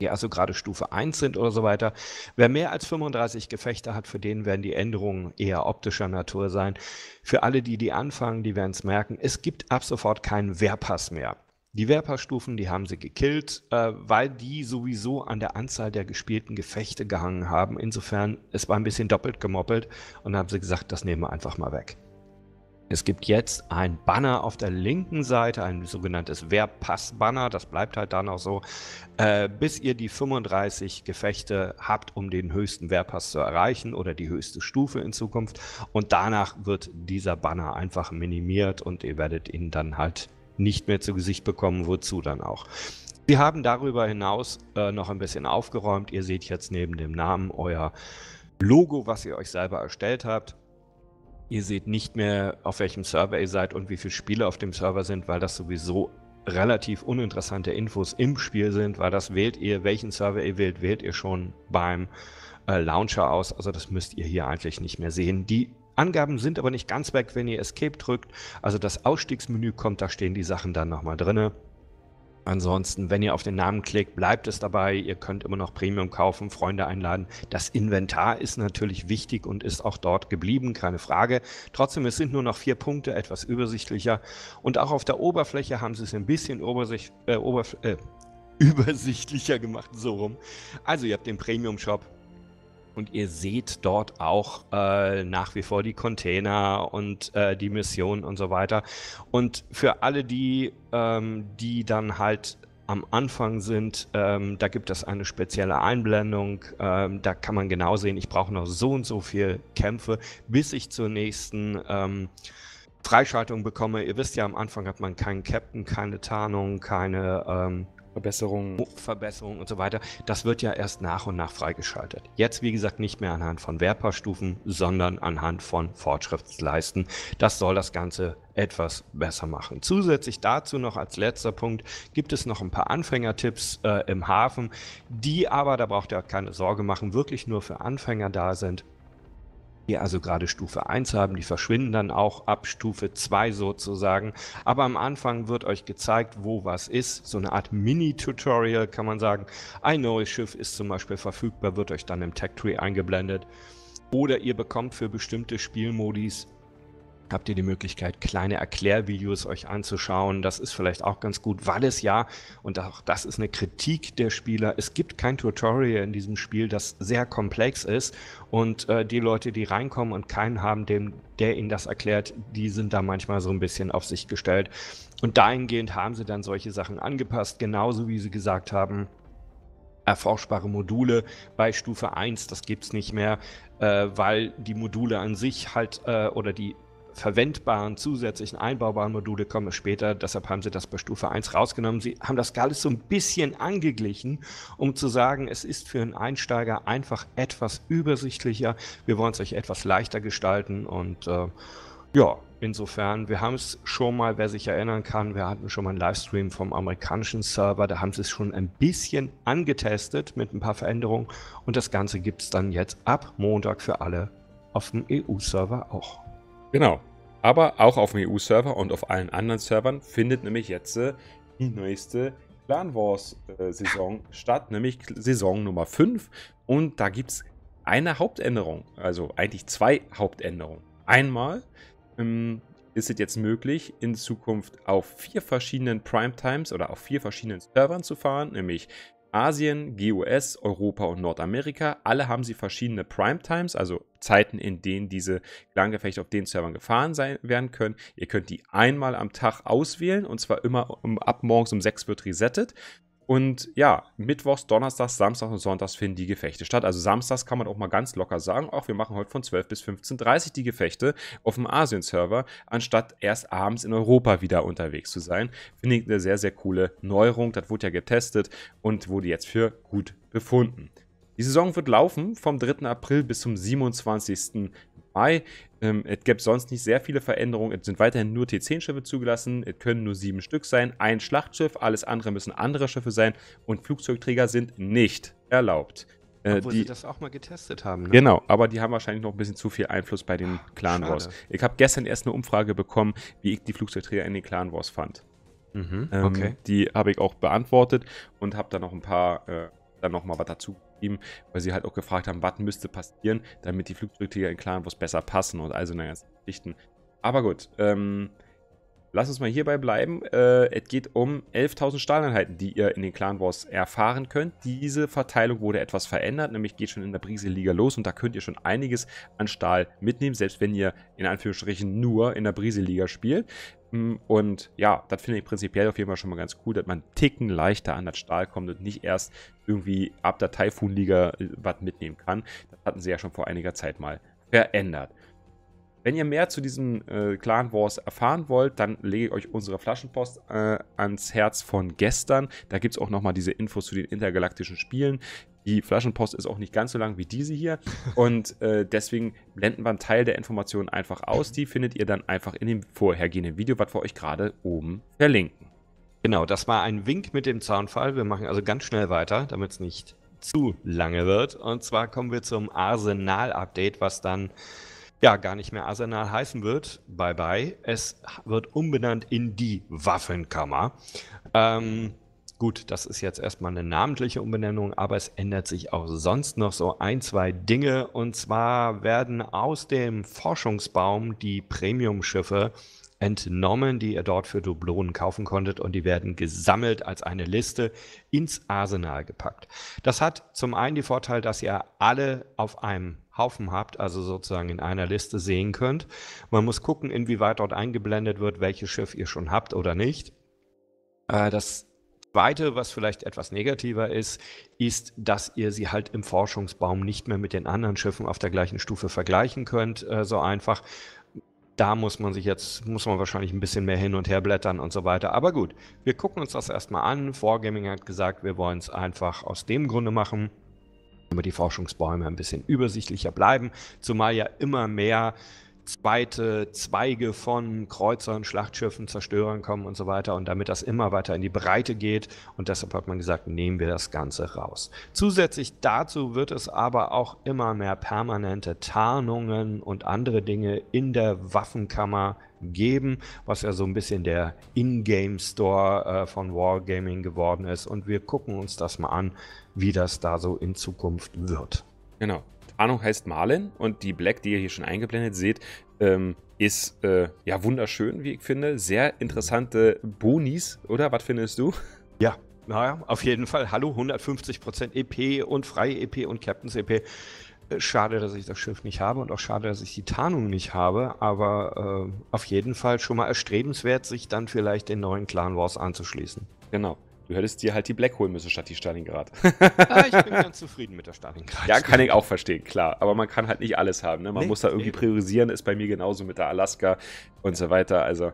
die also gerade Stufe 1 sind oder so weiter. Wer mehr als 35 Gefechte hat, für den werden die Änderungen eher optischer Natur sein. Für alle, die die anfangen, die werden es merken, es gibt ab sofort keinen Wehrpass mehr. Die Wehrpassstufen, die haben sie gekillt, äh, weil die sowieso an der Anzahl der gespielten Gefechte gehangen haben. Insofern, es war ein bisschen doppelt gemoppelt und dann haben sie gesagt, das nehmen wir einfach mal weg. Es gibt jetzt ein Banner auf der linken Seite, ein sogenanntes Wehrpass-Banner, das bleibt halt dann auch so, äh, bis ihr die 35 Gefechte habt, um den höchsten Wehrpass zu erreichen oder die höchste Stufe in Zukunft. Und danach wird dieser Banner einfach minimiert und ihr werdet ihn dann halt nicht mehr zu Gesicht bekommen, wozu dann auch. Wir haben darüber hinaus äh, noch ein bisschen aufgeräumt. Ihr seht jetzt neben dem Namen euer Logo, was ihr euch selber erstellt habt. Ihr seht nicht mehr, auf welchem Server ihr seid und wie viele Spiele auf dem Server sind, weil das sowieso relativ uninteressante Infos im Spiel sind, weil das wählt ihr, welchen Server ihr wählt, wählt ihr schon beim äh, Launcher aus. Also das müsst ihr hier eigentlich nicht mehr sehen. Die Angaben sind aber nicht ganz weg, wenn ihr Escape drückt. Also das Ausstiegsmenü kommt, da stehen die Sachen dann nochmal drinne. Ansonsten, wenn ihr auf den Namen klickt, bleibt es dabei. Ihr könnt immer noch Premium kaufen, Freunde einladen. Das Inventar ist natürlich wichtig und ist auch dort geblieben, keine Frage. Trotzdem, es sind nur noch vier Punkte, etwas übersichtlicher. Und auch auf der Oberfläche haben sie es ein bisschen äh, äh, übersichtlicher gemacht, so rum. Also, ihr habt den Premium Shop, und ihr seht dort auch äh, nach wie vor die Container und äh, die Missionen und so weiter. Und für alle die, ähm, die dann halt am Anfang sind, ähm, da gibt es eine spezielle Einblendung. Ähm, da kann man genau sehen, ich brauche noch so und so viel Kämpfe, bis ich zur nächsten ähm, Freischaltung bekomme. Ihr wisst ja, am Anfang hat man keinen Captain, keine Tarnung, keine ähm, Verbesserungen. Verbesserungen und so weiter. Das wird ja erst nach und nach freigeschaltet. Jetzt, wie gesagt, nicht mehr anhand von Werperstufen, sondern anhand von Fortschrittsleisten. Das soll das Ganze etwas besser machen. Zusätzlich dazu noch als letzter Punkt gibt es noch ein paar Anfängertipps äh, im Hafen, die aber, da braucht ihr keine Sorge machen, wirklich nur für Anfänger da sind die also gerade Stufe 1 haben, die verschwinden dann auch ab Stufe 2 sozusagen. Aber am Anfang wird euch gezeigt, wo was ist. So eine Art Mini-Tutorial kann man sagen. Ein neues Schiff ist zum Beispiel verfügbar, wird euch dann im Tech Tree eingeblendet. Oder ihr bekommt für bestimmte Spielmodis habt ihr die Möglichkeit, kleine Erklärvideos euch anzuschauen. Das ist vielleicht auch ganz gut, weil es ja, und auch das ist eine Kritik der Spieler, es gibt kein Tutorial in diesem Spiel, das sehr komplex ist. Und äh, die Leute, die reinkommen und keinen haben, dem, der ihnen das erklärt, die sind da manchmal so ein bisschen auf sich gestellt. Und dahingehend haben sie dann solche Sachen angepasst, genauso wie sie gesagt haben, erforschbare Module bei Stufe 1, das gibt es nicht mehr, äh, weil die Module an sich halt äh, oder die verwendbaren zusätzlichen einbaubaren Module kommen wir später. Deshalb haben sie das bei Stufe 1 rausgenommen. Sie haben das alles so ein bisschen angeglichen, um zu sagen, es ist für einen Einsteiger einfach etwas übersichtlicher. Wir wollen es euch etwas leichter gestalten und äh, ja, insofern, wir haben es schon mal, wer sich erinnern kann, wir hatten schon mal einen Livestream vom amerikanischen Server, da haben sie es schon ein bisschen angetestet mit ein paar Veränderungen und das Ganze gibt es dann jetzt ab Montag für alle auf dem EU-Server auch. Genau. Aber auch auf dem EU-Server und auf allen anderen Servern findet nämlich jetzt äh, die nächste Clan Wars-Saison äh, statt, nämlich Saison Nummer 5. Und da gibt es eine Hauptänderung, also eigentlich zwei Hauptänderungen. Einmal ähm, ist es jetzt möglich, in Zukunft auf vier verschiedenen Primetimes oder auf vier verschiedenen Servern zu fahren, nämlich Asien, GUS, Europa und Nordamerika. Alle haben sie verschiedene Primetimes, also Zeiten, in denen diese Klanggefechte auf den Servern gefahren sein, werden können. Ihr könnt die einmal am Tag auswählen und zwar immer um, ab morgens um 6 wird resettet. Und ja, Mittwochs, Donnerstags, Samstags und Sonntags finden die Gefechte statt. Also Samstags kann man auch mal ganz locker sagen, ach, wir machen heute von 12 bis 15.30 Uhr die Gefechte auf dem Asien-Server, anstatt erst abends in Europa wieder unterwegs zu sein. Finde ich eine sehr, sehr coole Neuerung. Das wurde ja getestet und wurde jetzt für gut befunden. Die Saison wird laufen vom 3. April bis zum 27. Mai. Ähm, es gibt sonst nicht sehr viele Veränderungen. Es sind weiterhin nur T10-Schiffe zugelassen. Es können nur sieben Stück sein. Ein Schlachtschiff, alles andere müssen andere Schiffe sein. Und Flugzeugträger sind nicht erlaubt. Äh, Obwohl die, sie das auch mal getestet haben. Ne? Genau, aber die haben wahrscheinlich noch ein bisschen zu viel Einfluss bei den Ach, Clan Wars. Ich habe gestern erst eine Umfrage bekommen, wie ich die Flugzeugträger in den Clan Wars fand. Mhm, ähm, okay. Die habe ich auch beantwortet und habe da noch ein paar, äh, dann noch mal was dazu geschrieben, weil sie halt auch gefragt haben, was müsste passieren, damit die Flugzeugträger in Klarenwurst besser passen und also eine ganzen Geschichten. Aber gut, ähm, lass uns mal hierbei bleiben. Äh, es geht um 11.000 Stahleinheiten, die ihr in den Clan erfahren könnt. Diese Verteilung wurde etwas verändert, nämlich geht schon in der Brise-Liga los und da könnt ihr schon einiges an Stahl mitnehmen, selbst wenn ihr in Anführungsstrichen nur in der Brise-Liga spielt. Und ja, das finde ich prinzipiell auf jeden Fall schon mal ganz cool, dass man einen Ticken leichter an das Stahl kommt und nicht erst irgendwie ab der typhoon liga äh, was mitnehmen kann. Das hatten sie ja schon vor einiger Zeit mal verändert. Wenn ihr mehr zu diesen äh, Clan Wars erfahren wollt, dann lege ich euch unsere Flaschenpost äh, ans Herz von gestern. Da gibt es auch nochmal diese Infos zu den intergalaktischen Spielen. Die Flaschenpost ist auch nicht ganz so lang wie diese hier. Und äh, deswegen blenden wir einen Teil der Informationen einfach aus. Die findet ihr dann einfach in dem vorhergehenden Video, was wir euch gerade oben verlinken. Genau, das war ein Wink mit dem Zaunfall. Wir machen also ganz schnell weiter, damit es nicht zu lange wird. Und zwar kommen wir zum Arsenal-Update, was dann ja, gar nicht mehr Arsenal heißen wird. Bye bye. Es wird umbenannt in die Waffenkammer. Ähm, Gut, das ist jetzt erstmal eine namentliche Umbenennung, aber es ändert sich auch sonst noch so ein, zwei Dinge. Und zwar werden aus dem Forschungsbaum die Premium-Schiffe entnommen, die ihr dort für Dublonen kaufen konntet und die werden gesammelt als eine Liste ins Arsenal gepackt. Das hat zum einen den Vorteil, dass ihr alle auf einem Haufen habt, also sozusagen in einer Liste sehen könnt. Man muss gucken, inwieweit dort eingeblendet wird, welches Schiff ihr schon habt oder nicht. Äh, das ist Zweite, was vielleicht etwas negativer ist, ist, dass ihr sie halt im Forschungsbaum nicht mehr mit den anderen Schiffen auf der gleichen Stufe vergleichen könnt, äh, so einfach. Da muss man sich jetzt, muss man wahrscheinlich ein bisschen mehr hin und her blättern und so weiter. Aber gut, wir gucken uns das erstmal an. Vorgaming hat gesagt, wir wollen es einfach aus dem Grunde machen, damit die Forschungsbäume ein bisschen übersichtlicher bleiben, zumal ja immer mehr zweite Zweige von Kreuzern, Schlachtschiffen, Zerstörern kommen und so weiter und damit das immer weiter in die Breite geht und deshalb hat man gesagt, nehmen wir das Ganze raus. Zusätzlich dazu wird es aber auch immer mehr permanente Tarnungen und andere Dinge in der Waffenkammer geben, was ja so ein bisschen der In-Game-Store äh, von Wargaming geworden ist und wir gucken uns das mal an, wie das da so in Zukunft wird. Genau. Ahnung heißt Marlin und die Black, die ihr hier schon eingeblendet seht, ähm, ist äh, ja wunderschön, wie ich finde. Sehr interessante Bonis, oder? Was findest du? Ja, naja, auf jeden Fall. Hallo, 150% EP und freie EP und Captain's EP. Äh, schade, dass ich das Schiff nicht habe und auch schade, dass ich die Tarnung nicht habe, aber äh, auf jeden Fall schon mal erstrebenswert, sich dann vielleicht den neuen Clan Wars anzuschließen. Genau. Du hättest dir halt die Black holen müssen statt die Stalingrad. ah, ich bin ganz zufrieden mit der Stalingrad. Ja, kann ich auch verstehen, klar. Aber man kann halt nicht alles haben. Ne? Man nee, muss da irgendwie nee. priorisieren. Ist bei mir genauso mit der Alaska und so weiter. Also,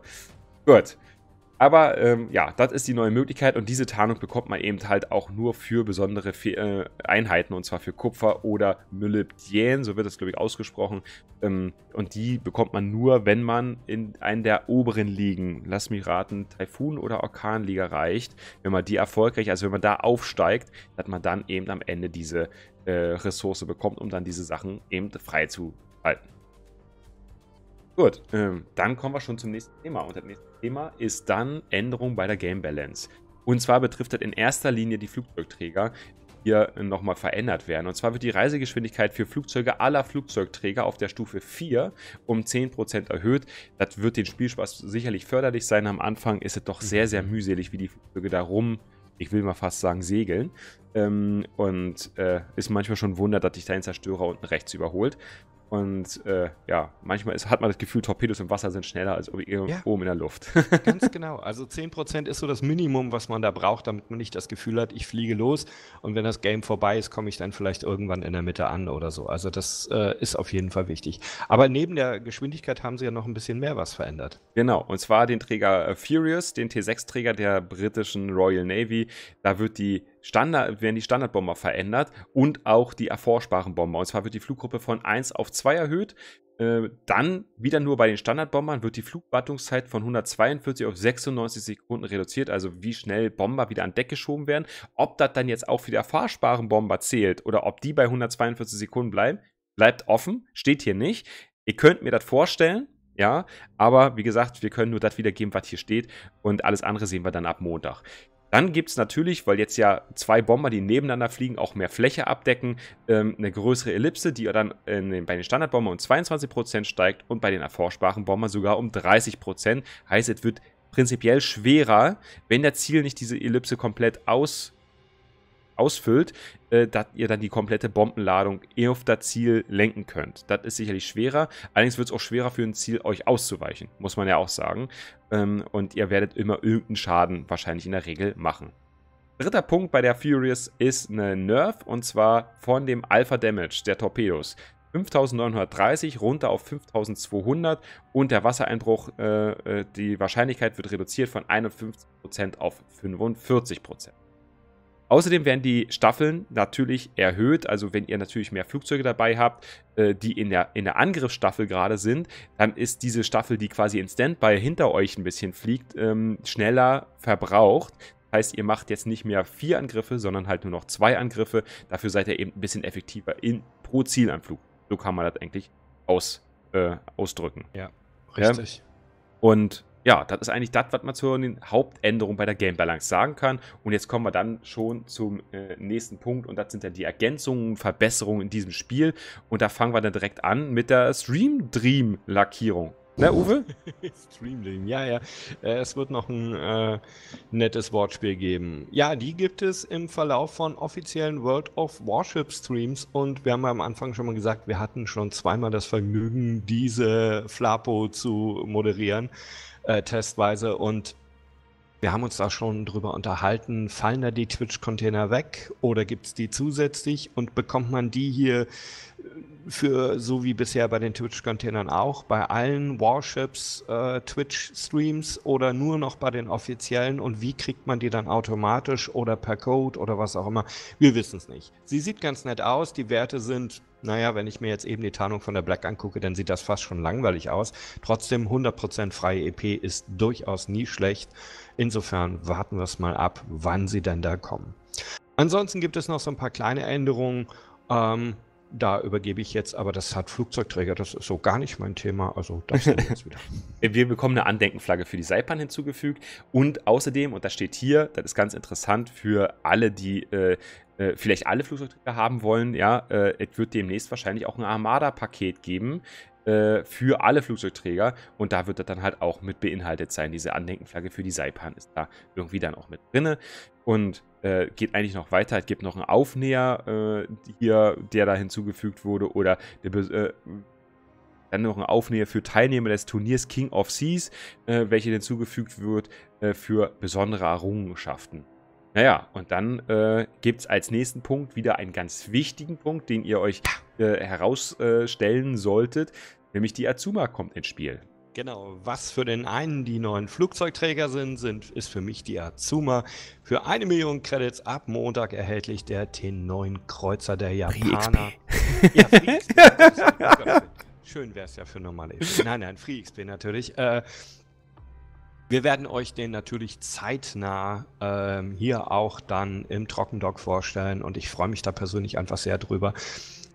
gut. Aber ähm, ja, das ist die neue Möglichkeit und diese Tarnung bekommt man eben halt auch nur für besondere Fe äh, Einheiten und zwar für Kupfer oder Myllyptien, so wird das glaube ich ausgesprochen. Ähm, und die bekommt man nur, wenn man in einen der oberen Ligen, lass mich raten, Taifun oder Orkanliga reicht. Wenn man die erfolgreich, also wenn man da aufsteigt, dass man dann eben am Ende diese äh, Ressource bekommt, um dann diese Sachen eben freizuhalten. Gut, ähm, dann kommen wir schon zum nächsten Thema. Und das nächste Thema ist dann Änderung bei der Game Balance. Und zwar betrifft das in erster Linie die Flugzeugträger, die hier äh, nochmal verändert werden. Und zwar wird die Reisegeschwindigkeit für Flugzeuge aller Flugzeugträger auf der Stufe 4 um 10% erhöht. Das wird den Spielspaß sicherlich förderlich sein. Am Anfang ist es doch sehr, sehr mhm. mühselig, wie die Flugzeuge da rum ich will mal fast sagen, segeln. Ähm, und äh, ist manchmal schon ein Wunder, dass dich dein Zerstörer unten rechts überholt. Und äh, ja, manchmal ist, hat man das Gefühl, Torpedos im Wasser sind schneller als ja. oben in der Luft. Ganz genau. Also 10% ist so das Minimum, was man da braucht, damit man nicht das Gefühl hat, ich fliege los und wenn das Game vorbei ist, komme ich dann vielleicht irgendwann in der Mitte an oder so. Also das äh, ist auf jeden Fall wichtig. Aber neben der Geschwindigkeit haben sie ja noch ein bisschen mehr was verändert. Genau. Und zwar den Träger äh, Furious, den T6-Träger der britischen Royal Navy. Da wird die Standard, werden die Standardbomber verändert und auch die erforschbaren Bomber. Und zwar wird die Fluggruppe von 1 auf 2 erhöht. Äh, dann wieder nur bei den Standardbombern wird die Flugwartungszeit von 142 auf 96 Sekunden reduziert, also wie schnell Bomber wieder an Deck geschoben werden. Ob das dann jetzt auch für die erforschbaren Bomber zählt oder ob die bei 142 Sekunden bleiben, bleibt offen, steht hier nicht. Ihr könnt mir das vorstellen, ja, aber wie gesagt, wir können nur das wiedergeben, was hier steht und alles andere sehen wir dann ab Montag. Dann gibt es natürlich, weil jetzt ja zwei Bomber, die nebeneinander fliegen, auch mehr Fläche abdecken, ähm, eine größere Ellipse, die dann den, bei den Standardbombern um 22% steigt und bei den erforschbaren Bombern sogar um 30%. Heißt, es wird prinzipiell schwerer, wenn der Ziel nicht diese Ellipse komplett aus ausfüllt, äh, dass ihr dann die komplette Bombenladung eher auf das Ziel lenken könnt. Das ist sicherlich schwerer. Allerdings wird es auch schwerer für ein Ziel, euch auszuweichen, muss man ja auch sagen. Ähm, und ihr werdet immer irgendeinen Schaden wahrscheinlich in der Regel machen. Dritter Punkt bei der Furious ist eine Nerf und zwar von dem Alpha Damage der Torpedos. 5930 runter auf 5200 und der Wassereinbruch, äh, äh, die Wahrscheinlichkeit wird reduziert von 51% auf 45%. Außerdem werden die Staffeln natürlich erhöht. Also wenn ihr natürlich mehr Flugzeuge dabei habt, äh, die in der, in der Angriffsstaffel gerade sind, dann ist diese Staffel, die quasi in Standby hinter euch ein bisschen fliegt, ähm, schneller verbraucht. Das heißt, ihr macht jetzt nicht mehr vier Angriffe, sondern halt nur noch zwei Angriffe. Dafür seid ihr eben ein bisschen effektiver in, pro Zielanflug. So kann man das eigentlich aus, äh, ausdrücken. Ja, richtig. Ja? Und ja, das ist eigentlich das, was man zu den Hauptänderungen bei der Game Balance sagen kann. Und jetzt kommen wir dann schon zum äh, nächsten Punkt und das sind dann die Ergänzungen, Verbesserungen in diesem Spiel. Und da fangen wir dann direkt an mit der Stream Dream Lackierung. Ne, oh. Uwe? Stream Dream, ja, ja. Äh, es wird noch ein äh, nettes Wortspiel geben. Ja, die gibt es im Verlauf von offiziellen World of Warship Streams und wir haben am Anfang schon mal gesagt, wir hatten schon zweimal das Vergnügen, diese Flapo zu moderieren äh, testweise. Und wir haben uns da schon drüber unterhalten, fallen da die Twitch-Container weg oder gibt es die zusätzlich und bekommt man die hier äh, für, so wie bisher bei den Twitch-Containern auch, bei allen Warships äh, Twitch-Streams oder nur noch bei den offiziellen und wie kriegt man die dann automatisch oder per Code oder was auch immer? Wir wissen es nicht. Sie sieht ganz nett aus, die Werte sind naja, wenn ich mir jetzt eben die Tarnung von der Black angucke, dann sieht das fast schon langweilig aus. Trotzdem 100% freie EP ist durchaus nie schlecht. Insofern warten wir es mal ab, wann sie denn da kommen. Ansonsten gibt es noch so ein paar kleine Änderungen. Ähm, da übergebe ich jetzt, aber das hat Flugzeugträger, das ist so gar nicht mein Thema, also das jetzt wieder. Wir bekommen eine Andenkenflagge für die Saipan hinzugefügt und außerdem, und das steht hier, das ist ganz interessant für alle, die äh, äh vielleicht alle Flugzeugträger haben wollen, ja, äh, es wird demnächst wahrscheinlich auch ein Armada-Paket geben, äh, für alle Flugzeugträger und da wird das dann halt auch mit beinhaltet sein. Diese Andenkenflagge für die Saipan ist da irgendwie dann auch mit drinne und äh, geht eigentlich noch weiter. Es gibt noch einen Aufnäher äh, hier, der da hinzugefügt wurde oder der, äh, dann noch ein Aufnäher für Teilnehmer des Turniers King of Seas, äh, welche hinzugefügt wird äh, für besondere Errungenschaften. Naja, und dann äh, gibt es als nächsten Punkt wieder einen ganz wichtigen Punkt, den ihr euch äh, herausstellen solltet, nämlich die Azuma kommt ins Spiel. Genau, was für den einen die neuen Flugzeugträger sind, sind ist für mich die Azuma. Für eine Million Credits ab Montag erhältlich der T9 Kreuzer der Japaner. Free ja, Free XP. Schön wäre es ja für normale. XP. Nein, nein, Free XP natürlich. Äh, wir werden euch den natürlich zeitnah ähm, hier auch dann im Trockendock vorstellen und ich freue mich da persönlich einfach sehr drüber.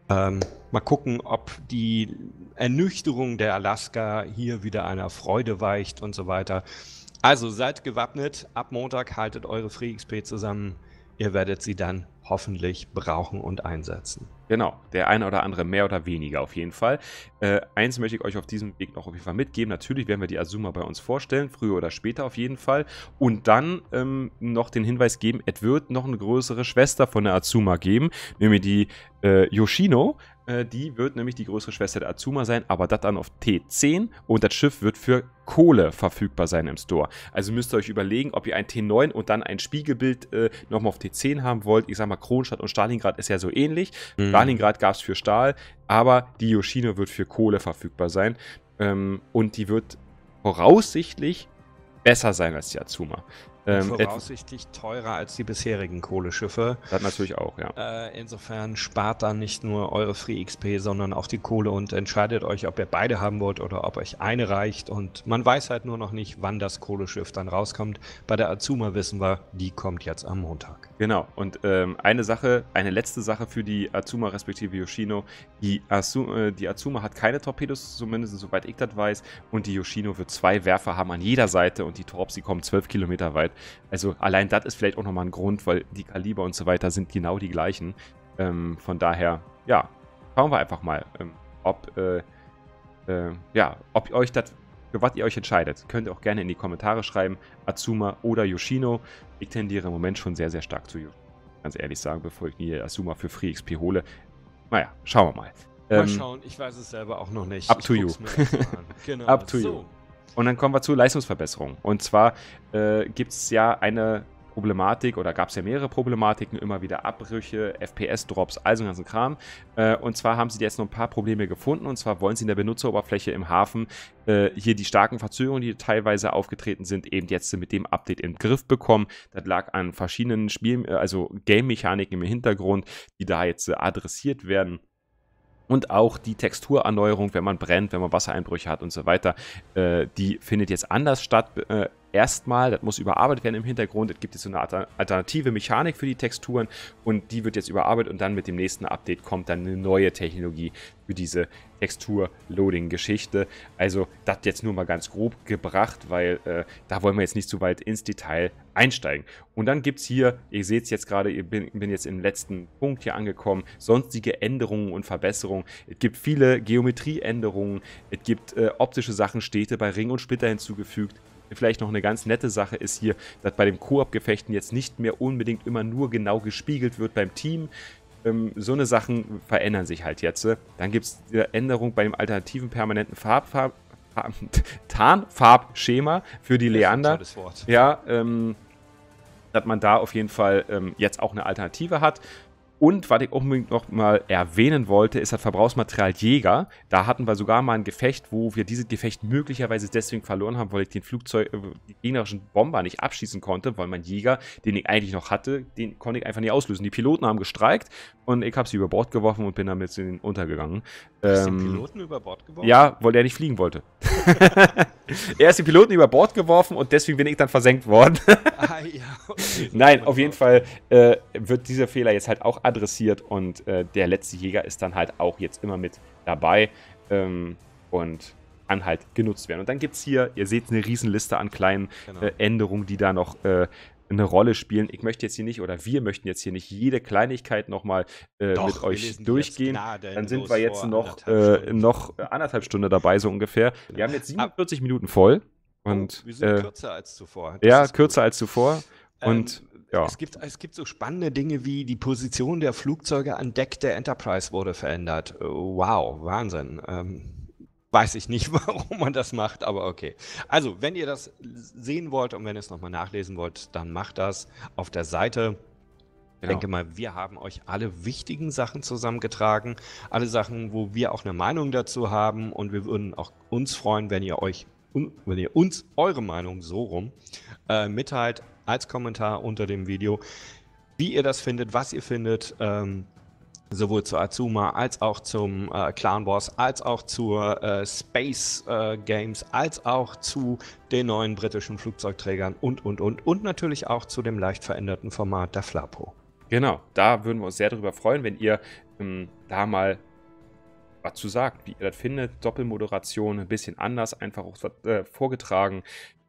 Ähm, mal gucken, ob die Ernüchterung der Alaska hier wieder einer Freude weicht und so weiter. Also seid gewappnet. Ab Montag haltet eure Free XP zusammen. Ihr werdet sie dann hoffentlich brauchen und einsetzen. Genau, der eine oder andere mehr oder weniger auf jeden Fall. Äh, eins möchte ich euch auf diesem Weg noch auf jeden Fall mitgeben. Natürlich werden wir die Azuma bei uns vorstellen, früher oder später auf jeden Fall. Und dann ähm, noch den Hinweis geben, es wird noch eine größere Schwester von der Azuma geben, nämlich die äh, Yoshino. Äh, die wird nämlich die größere Schwester der Azuma sein, aber das dann auf T10 und das Schiff wird für Kohle verfügbar sein im Store. Also müsst ihr euch überlegen, ob ihr ein T9 und dann ein Spiegelbild äh, nochmal auf T10 haben wollt. Ich sag mal, Kronstadt und Stalingrad ist ja so ähnlich. Mhm. Stalingrad gab es für Stahl, aber die Yoshino wird für Kohle verfügbar sein ähm, und die wird voraussichtlich besser sein als die Azuma. Ähm, voraussichtlich teurer als die bisherigen Kohleschiffe. Das natürlich auch, ja. Äh, insofern spart da nicht nur eure Free XP, sondern auch die Kohle und entscheidet euch, ob ihr beide haben wollt oder ob euch eine reicht. Und man weiß halt nur noch nicht, wann das Kohleschiff dann rauskommt. Bei der Azuma wissen wir, die kommt jetzt am Montag. Genau. Und ähm, eine Sache, eine letzte Sache für die Azuma respektive Yoshino. Die, Azu äh, die Azuma hat keine Torpedos, zumindest soweit ich das weiß. Und die Yoshino wird zwei Werfer haben an jeder Seite und die Torps, die kommen zwölf Kilometer weit. Also allein das ist vielleicht auch nochmal ein Grund, weil die Kaliber und so weiter sind genau die gleichen. Ähm, von daher, ja, schauen wir einfach mal, ähm, ob, äh, äh, ja, ob euch das, für was ihr euch entscheidet. Könnt ihr auch gerne in die Kommentare schreiben, Azuma oder Yoshino. Ich tendiere im Moment schon sehr, sehr stark zu Yoshino. Ganz ehrlich sagen, bevor ich mir Azuma für Free XP hole. Naja, schauen wir mal. mal ähm, schauen, ich weiß es selber auch noch nicht. Up to you. genau. Up to so. you. Und dann kommen wir zu Leistungsverbesserung. Und zwar äh, gibt es ja eine Problematik oder gab es ja mehrere Problematiken, immer wieder Abbrüche, FPS-Drops, all so den ganzen Kram. Äh, und zwar haben sie jetzt noch ein paar Probleme gefunden und zwar wollen sie in der Benutzeroberfläche im Hafen äh, hier die starken Verzögerungen, die teilweise aufgetreten sind, eben jetzt mit dem Update im Griff bekommen. Das lag an verschiedenen Spiel, äh, also Game-Mechaniken im Hintergrund, die da jetzt äh, adressiert werden und auch die Texturerneuerung, wenn man brennt, wenn man Wassereinbrüche hat und so weiter, äh, die findet jetzt anders statt. Äh, erstmal, das muss überarbeitet werden im Hintergrund. Es gibt jetzt so eine alternative Mechanik für die Texturen und die wird jetzt überarbeitet und dann mit dem nächsten Update kommt dann eine neue Technologie für diese Textur-Loading-Geschichte. Also das jetzt nur mal ganz grob gebracht, weil äh, da wollen wir jetzt nicht zu weit ins Detail einsteigen. Und dann gibt es hier, ihr seht es jetzt gerade, ich bin, bin, jetzt im letzten Punkt hier angekommen, sonstige Änderungen und Verbesserungen. Es gibt viele Geometrieänderungen, es gibt äh, optische Sachen, Städte bei Ring und Splitter hinzugefügt, vielleicht noch eine ganz nette Sache ist hier, dass bei den Koop-Gefechten jetzt nicht mehr unbedingt immer nur genau gespiegelt wird beim Team. Ähm, so eine Sachen verändern sich halt jetzt. Ne? Dann gibt es die Änderung beim alternativen permanenten Farbfarb. Tarnfarbschema für die Leander. Ja, ähm, dass man da auf jeden Fall ähm, jetzt auch eine Alternative hat. Und was ich unbedingt noch mal erwähnen wollte, ist das Verbrauchsmaterial Jäger. Da hatten wir sogar mal ein Gefecht, wo wir dieses Gefecht möglicherweise deswegen verloren haben, weil ich den Flugzeug, äh, den gegnerischen Bomber nicht abschießen konnte, weil mein Jäger, den ich eigentlich noch hatte, den konnte ich einfach nicht auslösen. Die Piloten haben gestreikt und ich habe sie über Bord geworfen und bin damit zu ihnen untergegangen. Du hast ähm, den Piloten über Bord geworfen? Ja, weil der nicht fliegen wollte. er ist den Piloten über Bord geworfen und deswegen bin ich dann versenkt worden. ah, ja, okay. Nein, auf jeden Fall äh, wird dieser Fehler jetzt halt auch adressiert und äh, der letzte Jäger ist dann halt auch jetzt immer mit dabei ähm, und kann halt genutzt werden. Und dann gibt es hier, ihr seht eine Riesenliste an kleinen genau. äh, Änderungen, die da noch äh, eine Rolle spielen. Ich möchte jetzt hier nicht, oder wir möchten jetzt hier nicht jede Kleinigkeit nochmal äh, mit euch durchgehen. Dann sind wir jetzt noch anderthalb, äh, noch äh, anderthalb Stunden dabei, so ungefähr. Wir haben jetzt 47 ah. Ab Minuten voll. Oh, und, oh, wir sind äh, kürzer als zuvor. Das ja, kürzer als zuvor. Ähm, und ja. Es, gibt, es gibt so spannende Dinge wie die Position der Flugzeuge an Deck der Enterprise wurde verändert. Äh, wow, Wahnsinn. Ähm, weiß ich nicht, warum man das macht, aber okay. Also, wenn ihr das sehen wollt und wenn ihr es nochmal nachlesen wollt, dann macht das auf der Seite. Ich genau. denke mal, wir haben euch alle wichtigen Sachen zusammengetragen, alle Sachen, wo wir auch eine Meinung dazu haben und wir würden auch uns freuen, wenn ihr euch, wenn ihr uns eure Meinung so rum äh, mitteilt als Kommentar unter dem Video, wie ihr das findet, was ihr findet. Ähm, sowohl zu Azuma als auch zum äh, Clan Boss, als auch zur äh, Space äh, Games, als auch zu den neuen britischen Flugzeugträgern und, und, und. Und natürlich auch zu dem leicht veränderten Format der Flapo. Genau, da würden wir uns sehr darüber freuen, wenn ihr ähm, da mal was zu sagt, wie ihr das findet. Doppelmoderation, ein bisschen anders, einfach auch, äh, vorgetragen.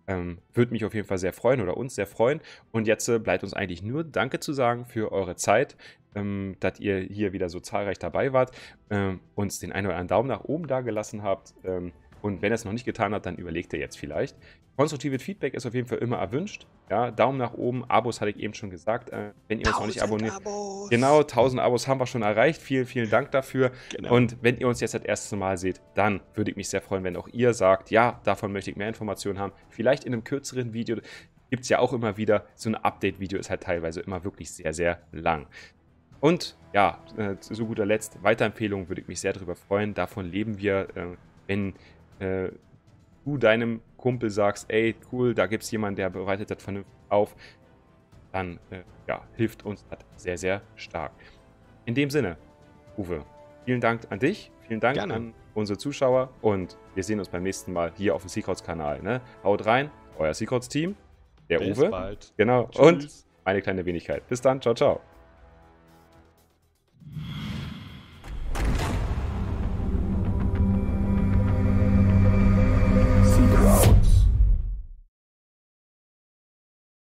Ähm, Würde mich auf jeden Fall sehr freuen oder uns sehr freuen. Und jetzt äh, bleibt uns eigentlich nur Danke zu sagen für eure Zeit, ähm, dass ihr hier wieder so zahlreich dabei wart, ähm, uns den einen oder anderen Daumen nach oben da gelassen habt. Ähm, und wenn ihr es noch nicht getan habt, dann überlegt ihr jetzt vielleicht konstruktives Feedback ist auf jeden Fall immer erwünscht. Ja, Daumen nach oben, Abos hatte ich eben schon gesagt. Äh, wenn ihr uns noch nicht abonniert. Abos. Genau, 1000 Abos haben wir schon erreicht. Vielen, vielen Dank dafür. Genau. Und wenn ihr uns jetzt das erste Mal seht, dann würde ich mich sehr freuen, wenn auch ihr sagt, ja, davon möchte ich mehr Informationen haben. Vielleicht in einem kürzeren Video gibt es ja auch immer wieder. So ein Update-Video ist halt teilweise immer wirklich sehr, sehr lang. Und ja, äh, zu guter Letzt, Weiterempfehlungen würde ich mich sehr darüber freuen. Davon leben wir. Äh, wenn äh, du deinem Kumpel sagst, ey, cool, da gibt es jemanden, der bereitet das vernünftig auf, dann äh, ja, hilft uns das sehr, sehr stark. In dem Sinne, Uwe, vielen Dank an dich, vielen Dank Gerne. an unsere Zuschauer und wir sehen uns beim nächsten Mal hier auf dem Secrets-Kanal. Ne? Haut rein, euer Secrets-Team, der Bis Uwe. Bald. Genau, Tschüss. und eine kleine Wenigkeit. Bis dann, ciao, ciao.